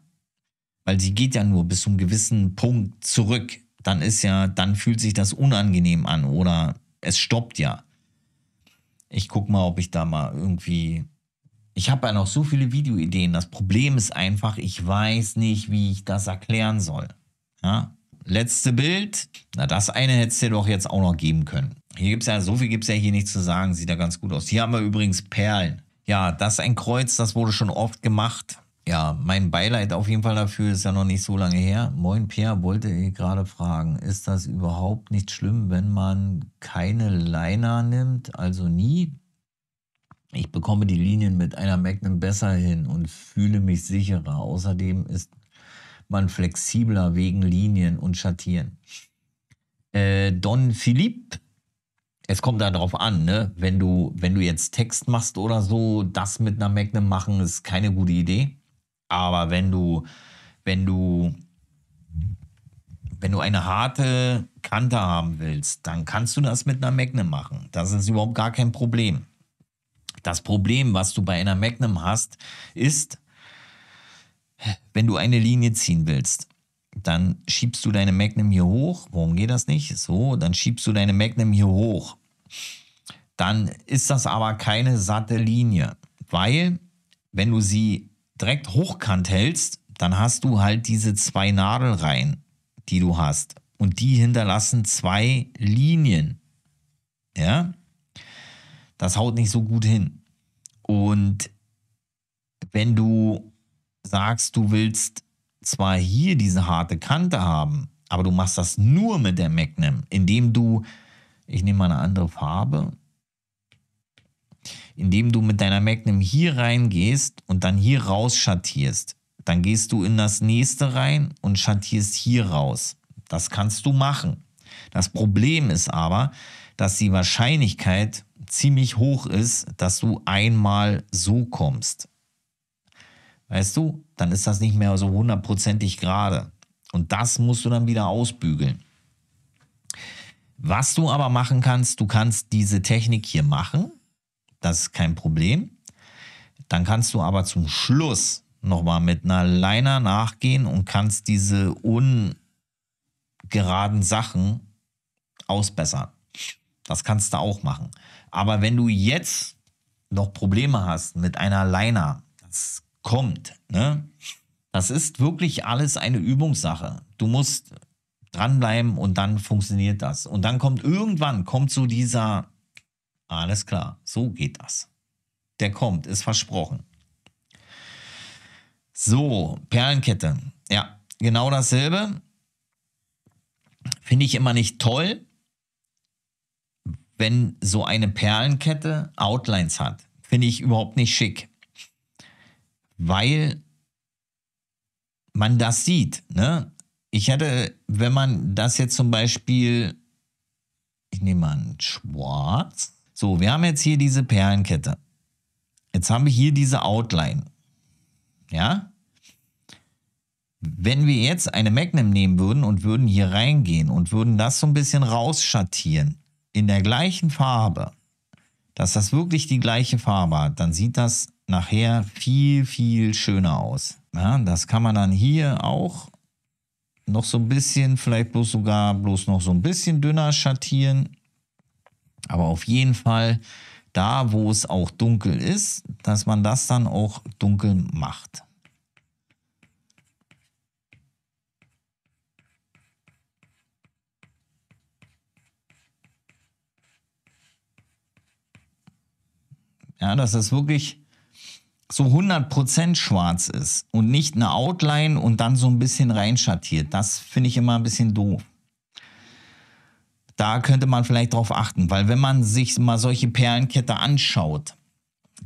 Weil sie geht ja nur bis zu einem gewissen Punkt zurück dann ist ja, dann fühlt sich das unangenehm an oder es stoppt ja. Ich guck mal, ob ich da mal irgendwie. Ich habe ja noch so viele Videoideen. Das Problem ist einfach, ich weiß nicht, wie ich das erklären soll. Ja? Letzte Bild. Na, das eine hättest du dir doch jetzt auch noch geben können. Hier gibt es ja, so viel gibt es ja hier nicht zu sagen. Sieht ja ganz gut aus. Hier haben wir übrigens Perlen. Ja, das ist ein Kreuz, das wurde schon oft gemacht ja, mein Beileid auf jeden Fall dafür ist ja noch nicht so lange her. Moin Pierre, wollte ich gerade fragen, ist das überhaupt nicht schlimm, wenn man keine Liner nimmt, also nie? Ich bekomme die Linien mit einer Magnum besser hin und fühle mich sicherer. Außerdem ist man flexibler wegen Linien und Schattieren. Äh, Don Philipp, es kommt darauf an, ne? wenn, du, wenn du jetzt Text machst oder so, das mit einer Magnum machen ist keine gute Idee. Aber wenn du, wenn du, wenn du eine harte Kante haben willst, dann kannst du das mit einer Magnum machen. Das ist überhaupt gar kein Problem. Das Problem, was du bei einer Magnum hast, ist, wenn du eine Linie ziehen willst, dann schiebst du deine Magnum hier hoch. Warum geht das nicht? So, dann schiebst du deine Magnum hier hoch. Dann ist das aber keine satte Linie, weil wenn du sie direkt hochkant hältst, dann hast du halt diese zwei Nadelreihen, die du hast. Und die hinterlassen zwei Linien. Ja? Das haut nicht so gut hin. Und wenn du sagst, du willst zwar hier diese harte Kante haben, aber du machst das nur mit der Magnum, indem du, ich nehme mal eine andere Farbe, indem du mit deiner Magnum hier reingehst und dann hier raus schattierst. Dann gehst du in das nächste rein und schattierst hier raus. Das kannst du machen. Das Problem ist aber, dass die Wahrscheinlichkeit ziemlich hoch ist, dass du einmal so kommst. Weißt du, dann ist das nicht mehr so hundertprozentig gerade. Und das musst du dann wieder ausbügeln. Was du aber machen kannst, du kannst diese Technik hier machen, das ist kein Problem. Dann kannst du aber zum Schluss nochmal mit einer Liner nachgehen und kannst diese ungeraden Sachen ausbessern. Das kannst du auch machen. Aber wenn du jetzt noch Probleme hast mit einer Liner, das kommt. Ne? Das ist wirklich alles eine Übungssache. Du musst dranbleiben und dann funktioniert das. Und dann kommt irgendwann, kommt so dieser alles klar, so geht das. Der kommt, ist versprochen. So, Perlenkette. Ja, genau dasselbe. Finde ich immer nicht toll, wenn so eine Perlenkette Outlines hat. Finde ich überhaupt nicht schick. Weil man das sieht. Ne? Ich hätte, wenn man das jetzt zum Beispiel, ich nehme mal ein Schwarz, so, wir haben jetzt hier diese Perlenkette. Jetzt haben wir hier diese Outline. Ja? Wenn wir jetzt eine Magnum nehmen würden und würden hier reingehen und würden das so ein bisschen rausschattieren in der gleichen Farbe, dass das wirklich die gleiche Farbe hat, dann sieht das nachher viel, viel schöner aus. Ja, das kann man dann hier auch noch so ein bisschen, vielleicht bloß sogar bloß noch so ein bisschen dünner schattieren. Aber auf jeden Fall da, wo es auch dunkel ist, dass man das dann auch dunkel macht. Ja, dass das wirklich so 100% schwarz ist und nicht eine Outline und dann so ein bisschen reinschattiert. Das finde ich immer ein bisschen doof. Da könnte man vielleicht drauf achten, weil wenn man sich mal solche Perlenkette anschaut,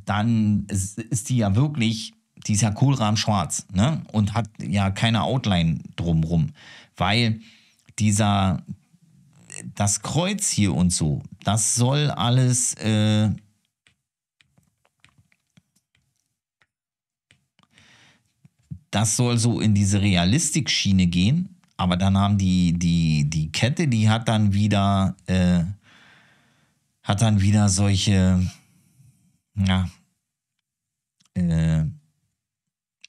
dann ist, die ja wirklich, die ist ja Kohlrahm schwarz ne? und hat ja keine Outline drumrum, weil dieser, das Kreuz hier und so, das soll alles, äh, das soll so in diese Realistik-Schiene gehen aber dann haben die, die, die Kette, die hat dann wieder, äh, hat dann wieder solche, ja, äh,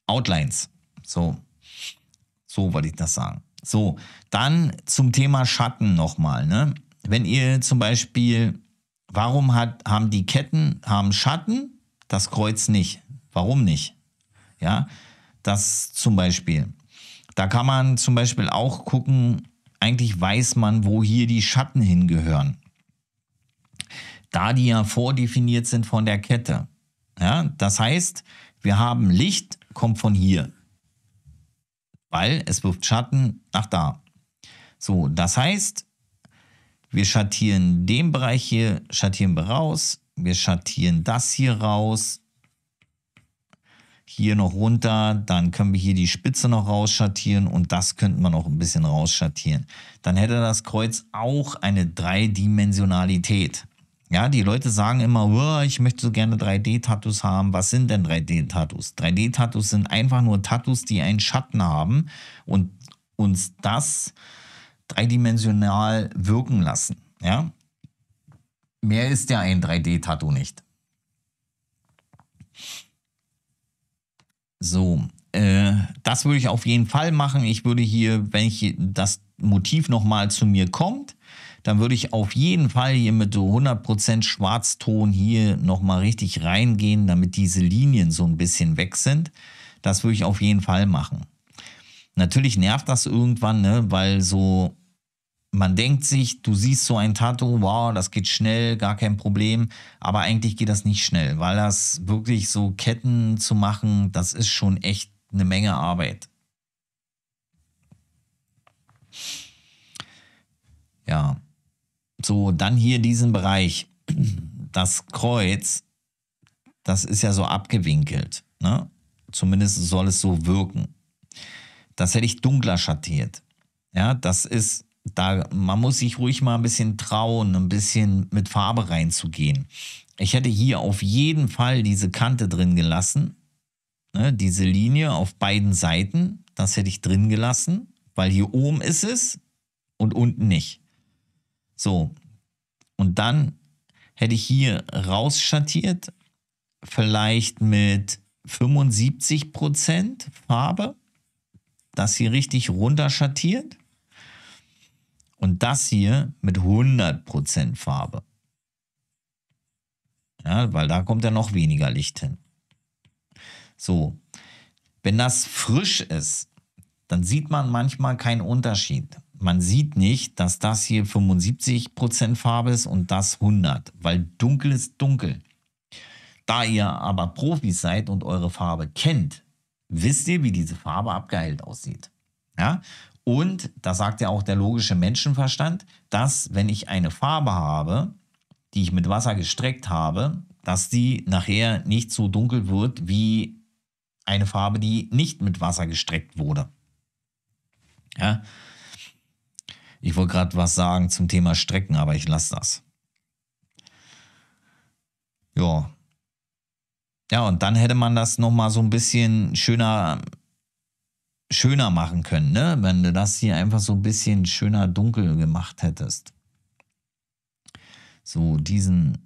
Outlines. So, so wollte ich das sagen. So, dann zum Thema Schatten nochmal. Ne? Wenn ihr zum Beispiel, warum hat, haben die Ketten haben Schatten, das Kreuz nicht? Warum nicht? Ja, das zum Beispiel. Da kann man zum Beispiel auch gucken, eigentlich weiß man, wo hier die Schatten hingehören. Da die ja vordefiniert sind von der Kette. Ja, das heißt, wir haben Licht, kommt von hier. Weil es wirft Schatten nach da. So, das heißt, wir schattieren den Bereich hier, schattieren wir raus, wir schattieren das hier raus, hier noch runter, dann können wir hier die Spitze noch rausschattieren und das könnten wir noch ein bisschen rausschattieren. Dann hätte das Kreuz auch eine Dreidimensionalität. Ja, die Leute sagen immer, oh, ich möchte so gerne 3D-Tattoos haben. Was sind denn 3D-Tattoos? 3D-Tattoos sind einfach nur Tattoos, die einen Schatten haben und uns das dreidimensional wirken lassen. Ja? Mehr ist ja ein 3D-Tattoo nicht. So, äh, das würde ich auf jeden Fall machen. Ich würde hier, wenn ich das Motiv nochmal zu mir kommt, dann würde ich auf jeden Fall hier mit so 100% Schwarzton hier nochmal richtig reingehen, damit diese Linien so ein bisschen weg sind. Das würde ich auf jeden Fall machen. Natürlich nervt das irgendwann, ne? weil so man denkt sich, du siehst so ein Tattoo, wow, das geht schnell, gar kein Problem. Aber eigentlich geht das nicht schnell, weil das wirklich so Ketten zu machen, das ist schon echt eine Menge Arbeit. Ja. So, dann hier diesen Bereich. Das Kreuz, das ist ja so abgewinkelt. Ne? Zumindest soll es so wirken. Das hätte ich dunkler schattiert. Ja, das ist da, man muss sich ruhig mal ein bisschen trauen, ein bisschen mit Farbe reinzugehen. Ich hätte hier auf jeden Fall diese Kante drin gelassen, ne, diese Linie auf beiden Seiten, das hätte ich drin gelassen, weil hier oben ist es und unten nicht. So, und dann hätte ich hier rausschattiert, vielleicht mit 75% Farbe, das hier richtig runterschattiert und das hier mit 100% Farbe. Ja, weil da kommt ja noch weniger Licht hin. So, wenn das frisch ist, dann sieht man manchmal keinen Unterschied. Man sieht nicht, dass das hier 75% Farbe ist und das 100, weil dunkel ist dunkel. Da ihr aber Profis seid und eure Farbe kennt, wisst ihr, wie diese Farbe abgeheilt aussieht. Ja? Und da sagt ja auch der logische Menschenverstand, dass wenn ich eine Farbe habe, die ich mit Wasser gestreckt habe, dass die nachher nicht so dunkel wird wie eine Farbe, die nicht mit Wasser gestreckt wurde. Ja. Ich wollte gerade was sagen zum Thema Strecken, aber ich lasse das. Ja. Ja, und dann hätte man das nochmal so ein bisschen schöner schöner machen können, ne? wenn du das hier einfach so ein bisschen schöner dunkel gemacht hättest. So diesen...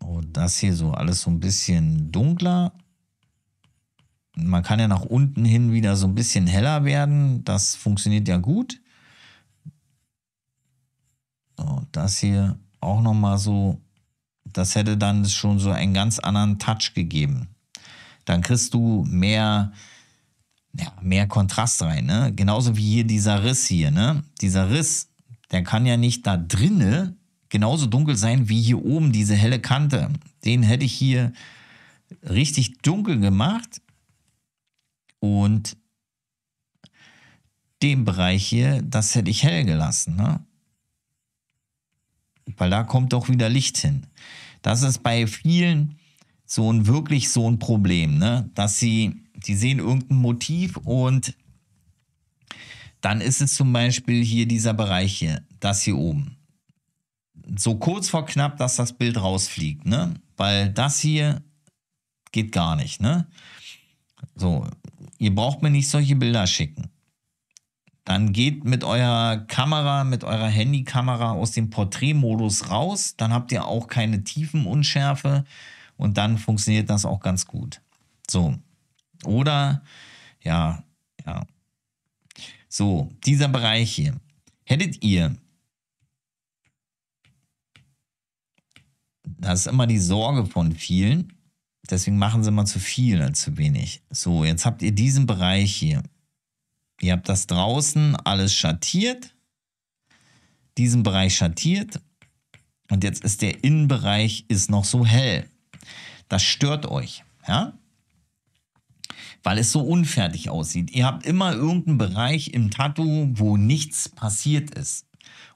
Oh, das hier so alles so ein bisschen dunkler. Man kann ja nach unten hin wieder so ein bisschen heller werden. Das funktioniert ja gut. So, das hier auch nochmal so. Das hätte dann schon so einen ganz anderen Touch gegeben dann kriegst du mehr, ja, mehr Kontrast rein. Ne? Genauso wie hier dieser Riss hier. Ne? Dieser Riss, der kann ja nicht da drinne genauso dunkel sein wie hier oben diese helle Kante. Den hätte ich hier richtig dunkel gemacht und den Bereich hier, das hätte ich hell gelassen. Ne? Weil da kommt doch wieder Licht hin. Das ist bei vielen so ein wirklich so ein Problem, ne? Dass sie, die sehen irgendein Motiv und dann ist es zum Beispiel hier dieser Bereich hier, das hier oben. So kurz vor knapp, dass das Bild rausfliegt, ne? Weil das hier geht gar nicht, ne? So, ihr braucht mir nicht solche Bilder schicken. Dann geht mit eurer Kamera, mit eurer Handykamera aus dem Porträtmodus raus. Dann habt ihr auch keine Tiefenunschärfe. Unschärfe und dann funktioniert das auch ganz gut. So. Oder, ja, ja. So, dieser Bereich hier. Hättet ihr, das ist immer die Sorge von vielen, deswegen machen sie immer zu viel als zu wenig. So, jetzt habt ihr diesen Bereich hier. Ihr habt das draußen alles schattiert, diesen Bereich schattiert und jetzt ist der Innenbereich ist noch so hell. Das stört euch, ja? Weil es so unfertig aussieht. Ihr habt immer irgendeinen Bereich im Tattoo, wo nichts passiert ist.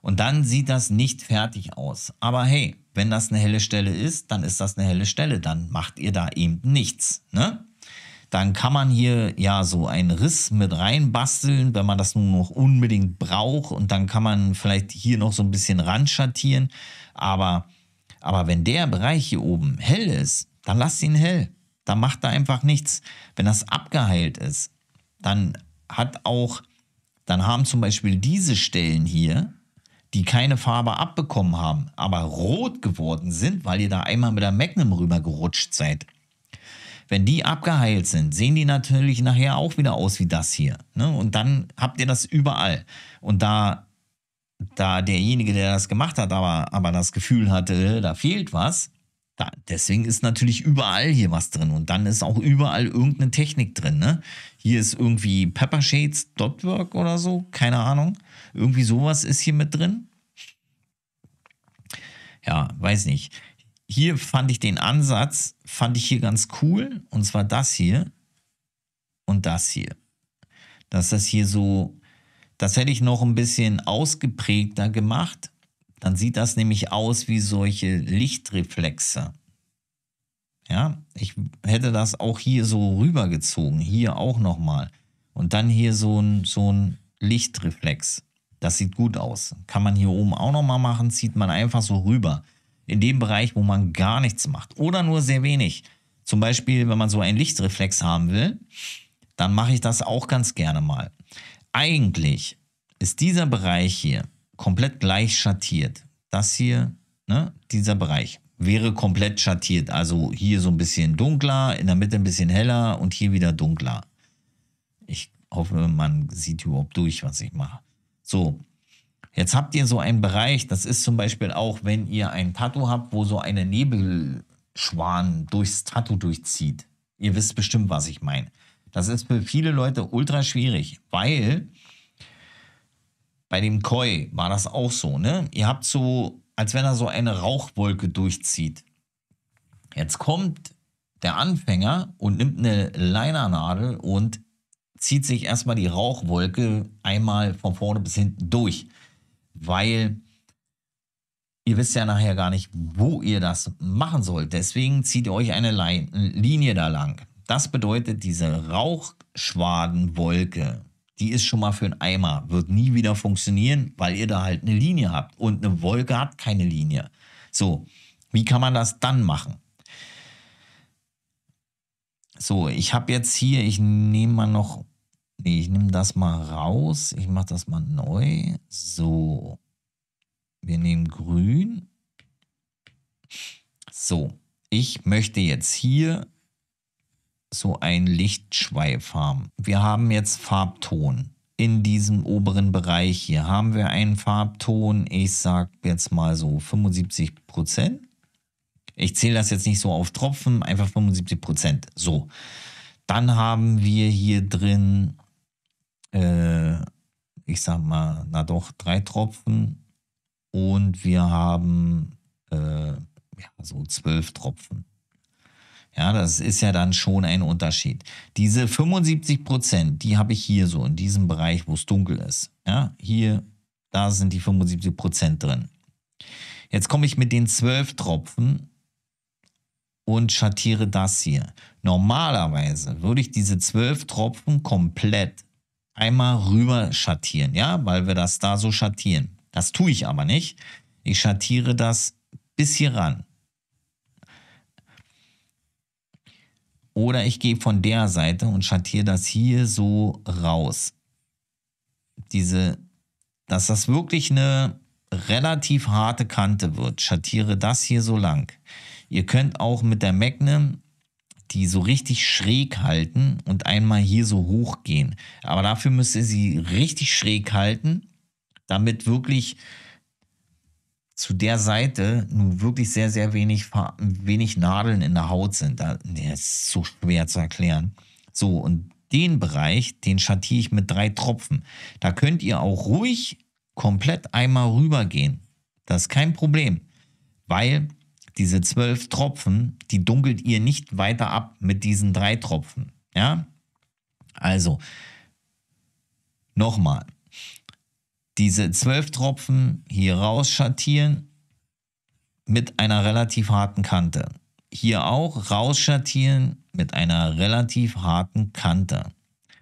Und dann sieht das nicht fertig aus. Aber hey, wenn das eine helle Stelle ist, dann ist das eine helle Stelle. Dann macht ihr da eben nichts. Ne? Dann kann man hier ja so einen Riss mit reinbasteln, wenn man das nun noch unbedingt braucht. Und dann kann man vielleicht hier noch so ein bisschen ranschattieren. Aber, aber wenn der Bereich hier oben hell ist, dann lasst ihn hell. Da macht er einfach nichts. Wenn das abgeheilt ist, dann hat auch, dann haben zum Beispiel diese Stellen hier, die keine Farbe abbekommen haben, aber rot geworden sind, weil ihr da einmal mit der Magnum rübergerutscht seid. Wenn die abgeheilt sind, sehen die natürlich nachher auch wieder aus wie das hier. Ne? Und dann habt ihr das überall. Und da, da derjenige, der das gemacht hat, aber, aber das Gefühl hatte, äh, da fehlt was, da, deswegen ist natürlich überall hier was drin und dann ist auch überall irgendeine Technik drin. Ne? Hier ist irgendwie Pepper Shades Dotwork oder so, keine Ahnung. Irgendwie sowas ist hier mit drin. Ja, weiß nicht. Hier fand ich den Ansatz, fand ich hier ganz cool und zwar das hier und das hier. Dass das hier so, das hätte ich noch ein bisschen ausgeprägter gemacht, dann sieht das nämlich aus wie solche Lichtreflexe. Ja, ich hätte das auch hier so rübergezogen, hier auch nochmal. Und dann hier so ein, so ein Lichtreflex. Das sieht gut aus. Kann man hier oben auch nochmal machen, zieht man einfach so rüber. In dem Bereich, wo man gar nichts macht oder nur sehr wenig. Zum Beispiel, wenn man so einen Lichtreflex haben will, dann mache ich das auch ganz gerne mal. Eigentlich ist dieser Bereich hier komplett gleich schattiert. Das hier, ne, dieser Bereich, wäre komplett schattiert. Also hier so ein bisschen dunkler, in der Mitte ein bisschen heller und hier wieder dunkler. Ich hoffe, man sieht überhaupt durch, was ich mache. So, jetzt habt ihr so einen Bereich, das ist zum Beispiel auch, wenn ihr ein Tattoo habt, wo so eine Nebelschwan durchs Tattoo durchzieht. Ihr wisst bestimmt, was ich meine. Das ist für viele Leute ultra schwierig, weil bei dem Koi war das auch so, ne? Ihr habt so, als wenn er so eine Rauchwolke durchzieht. Jetzt kommt der Anfänger und nimmt eine Leinernadel und zieht sich erstmal die Rauchwolke einmal von vorne bis hinten durch. Weil ihr wisst ja nachher gar nicht, wo ihr das machen sollt. Deswegen zieht ihr euch eine Linie da lang. Das bedeutet, diese Rauchschwadenwolke die ist schon mal für einen Eimer, wird nie wieder funktionieren, weil ihr da halt eine Linie habt. Und eine Wolke hat keine Linie. So, wie kann man das dann machen? So, ich habe jetzt hier, ich nehme mal noch, nee, ich nehme das mal raus, ich mache das mal neu. So, wir nehmen grün. So, ich möchte jetzt hier so ein Lichtschweif haben. Wir haben jetzt Farbton. In diesem oberen Bereich hier haben wir einen Farbton, ich sag jetzt mal so 75%. Prozent. Ich zähle das jetzt nicht so auf Tropfen, einfach 75%. Prozent. So. Dann haben wir hier drin, äh, ich sag mal, na doch, drei Tropfen. Und wir haben äh, ja, so zwölf Tropfen. Ja, das ist ja dann schon ein Unterschied. Diese 75 Prozent, die habe ich hier so in diesem Bereich, wo es dunkel ist. Ja, hier, da sind die 75 Prozent drin. Jetzt komme ich mit den 12 Tropfen und schattiere das hier. Normalerweise würde ich diese 12 Tropfen komplett einmal rüber schattieren, ja, weil wir das da so schattieren. Das tue ich aber nicht. Ich schattiere das bis hier ran. Oder ich gehe von der Seite und schattiere das hier so raus. Diese, dass das wirklich eine relativ harte Kante wird. Schattiere das hier so lang. Ihr könnt auch mit der Magnum die so richtig schräg halten und einmal hier so hoch gehen. Aber dafür müsst ihr sie richtig schräg halten, damit wirklich zu der Seite nun wirklich sehr, sehr wenig, wenig Nadeln in der Haut sind. Das ist so schwer zu erklären. So, und den Bereich, den schattiere ich mit drei Tropfen. Da könnt ihr auch ruhig komplett einmal rübergehen. Das ist kein Problem, weil diese zwölf Tropfen, die dunkelt ihr nicht weiter ab mit diesen drei Tropfen. Ja, also nochmal, diese zwölf Tropfen hier rausschattieren mit einer relativ harten Kante. Hier auch rausschattieren mit einer relativ harten Kante.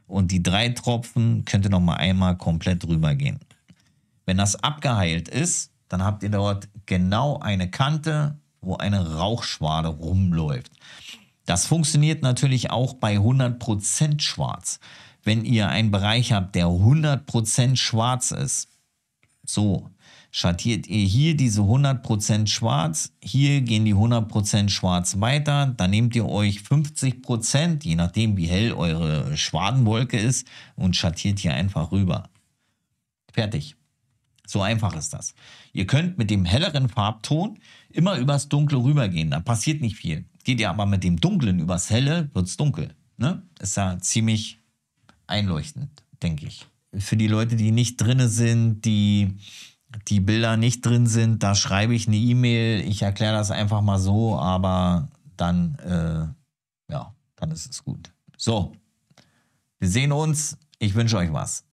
Und die drei Tropfen könnt ihr nochmal einmal komplett drüber gehen. Wenn das abgeheilt ist, dann habt ihr dort genau eine Kante, wo eine Rauchschwade rumläuft. Das funktioniert natürlich auch bei 100% schwarz wenn ihr einen Bereich habt, der 100% schwarz ist, so schattiert ihr hier diese 100% schwarz, hier gehen die 100% schwarz weiter, dann nehmt ihr euch 50%, je nachdem wie hell eure Schwadenwolke ist und schattiert hier einfach rüber. Fertig. So einfach ist das. Ihr könnt mit dem helleren Farbton immer übers Dunkle rübergehen, da passiert nicht viel. Geht ihr aber mit dem Dunklen übers Helle, wird es dunkel. Ne? Ist ja ziemlich einleuchtend, denke ich. Für die Leute, die nicht drin sind, die die Bilder nicht drin sind, da schreibe ich eine E-Mail. Ich erkläre das einfach mal so, aber dann, äh, ja, dann ist es gut. So, wir sehen uns. Ich wünsche euch was.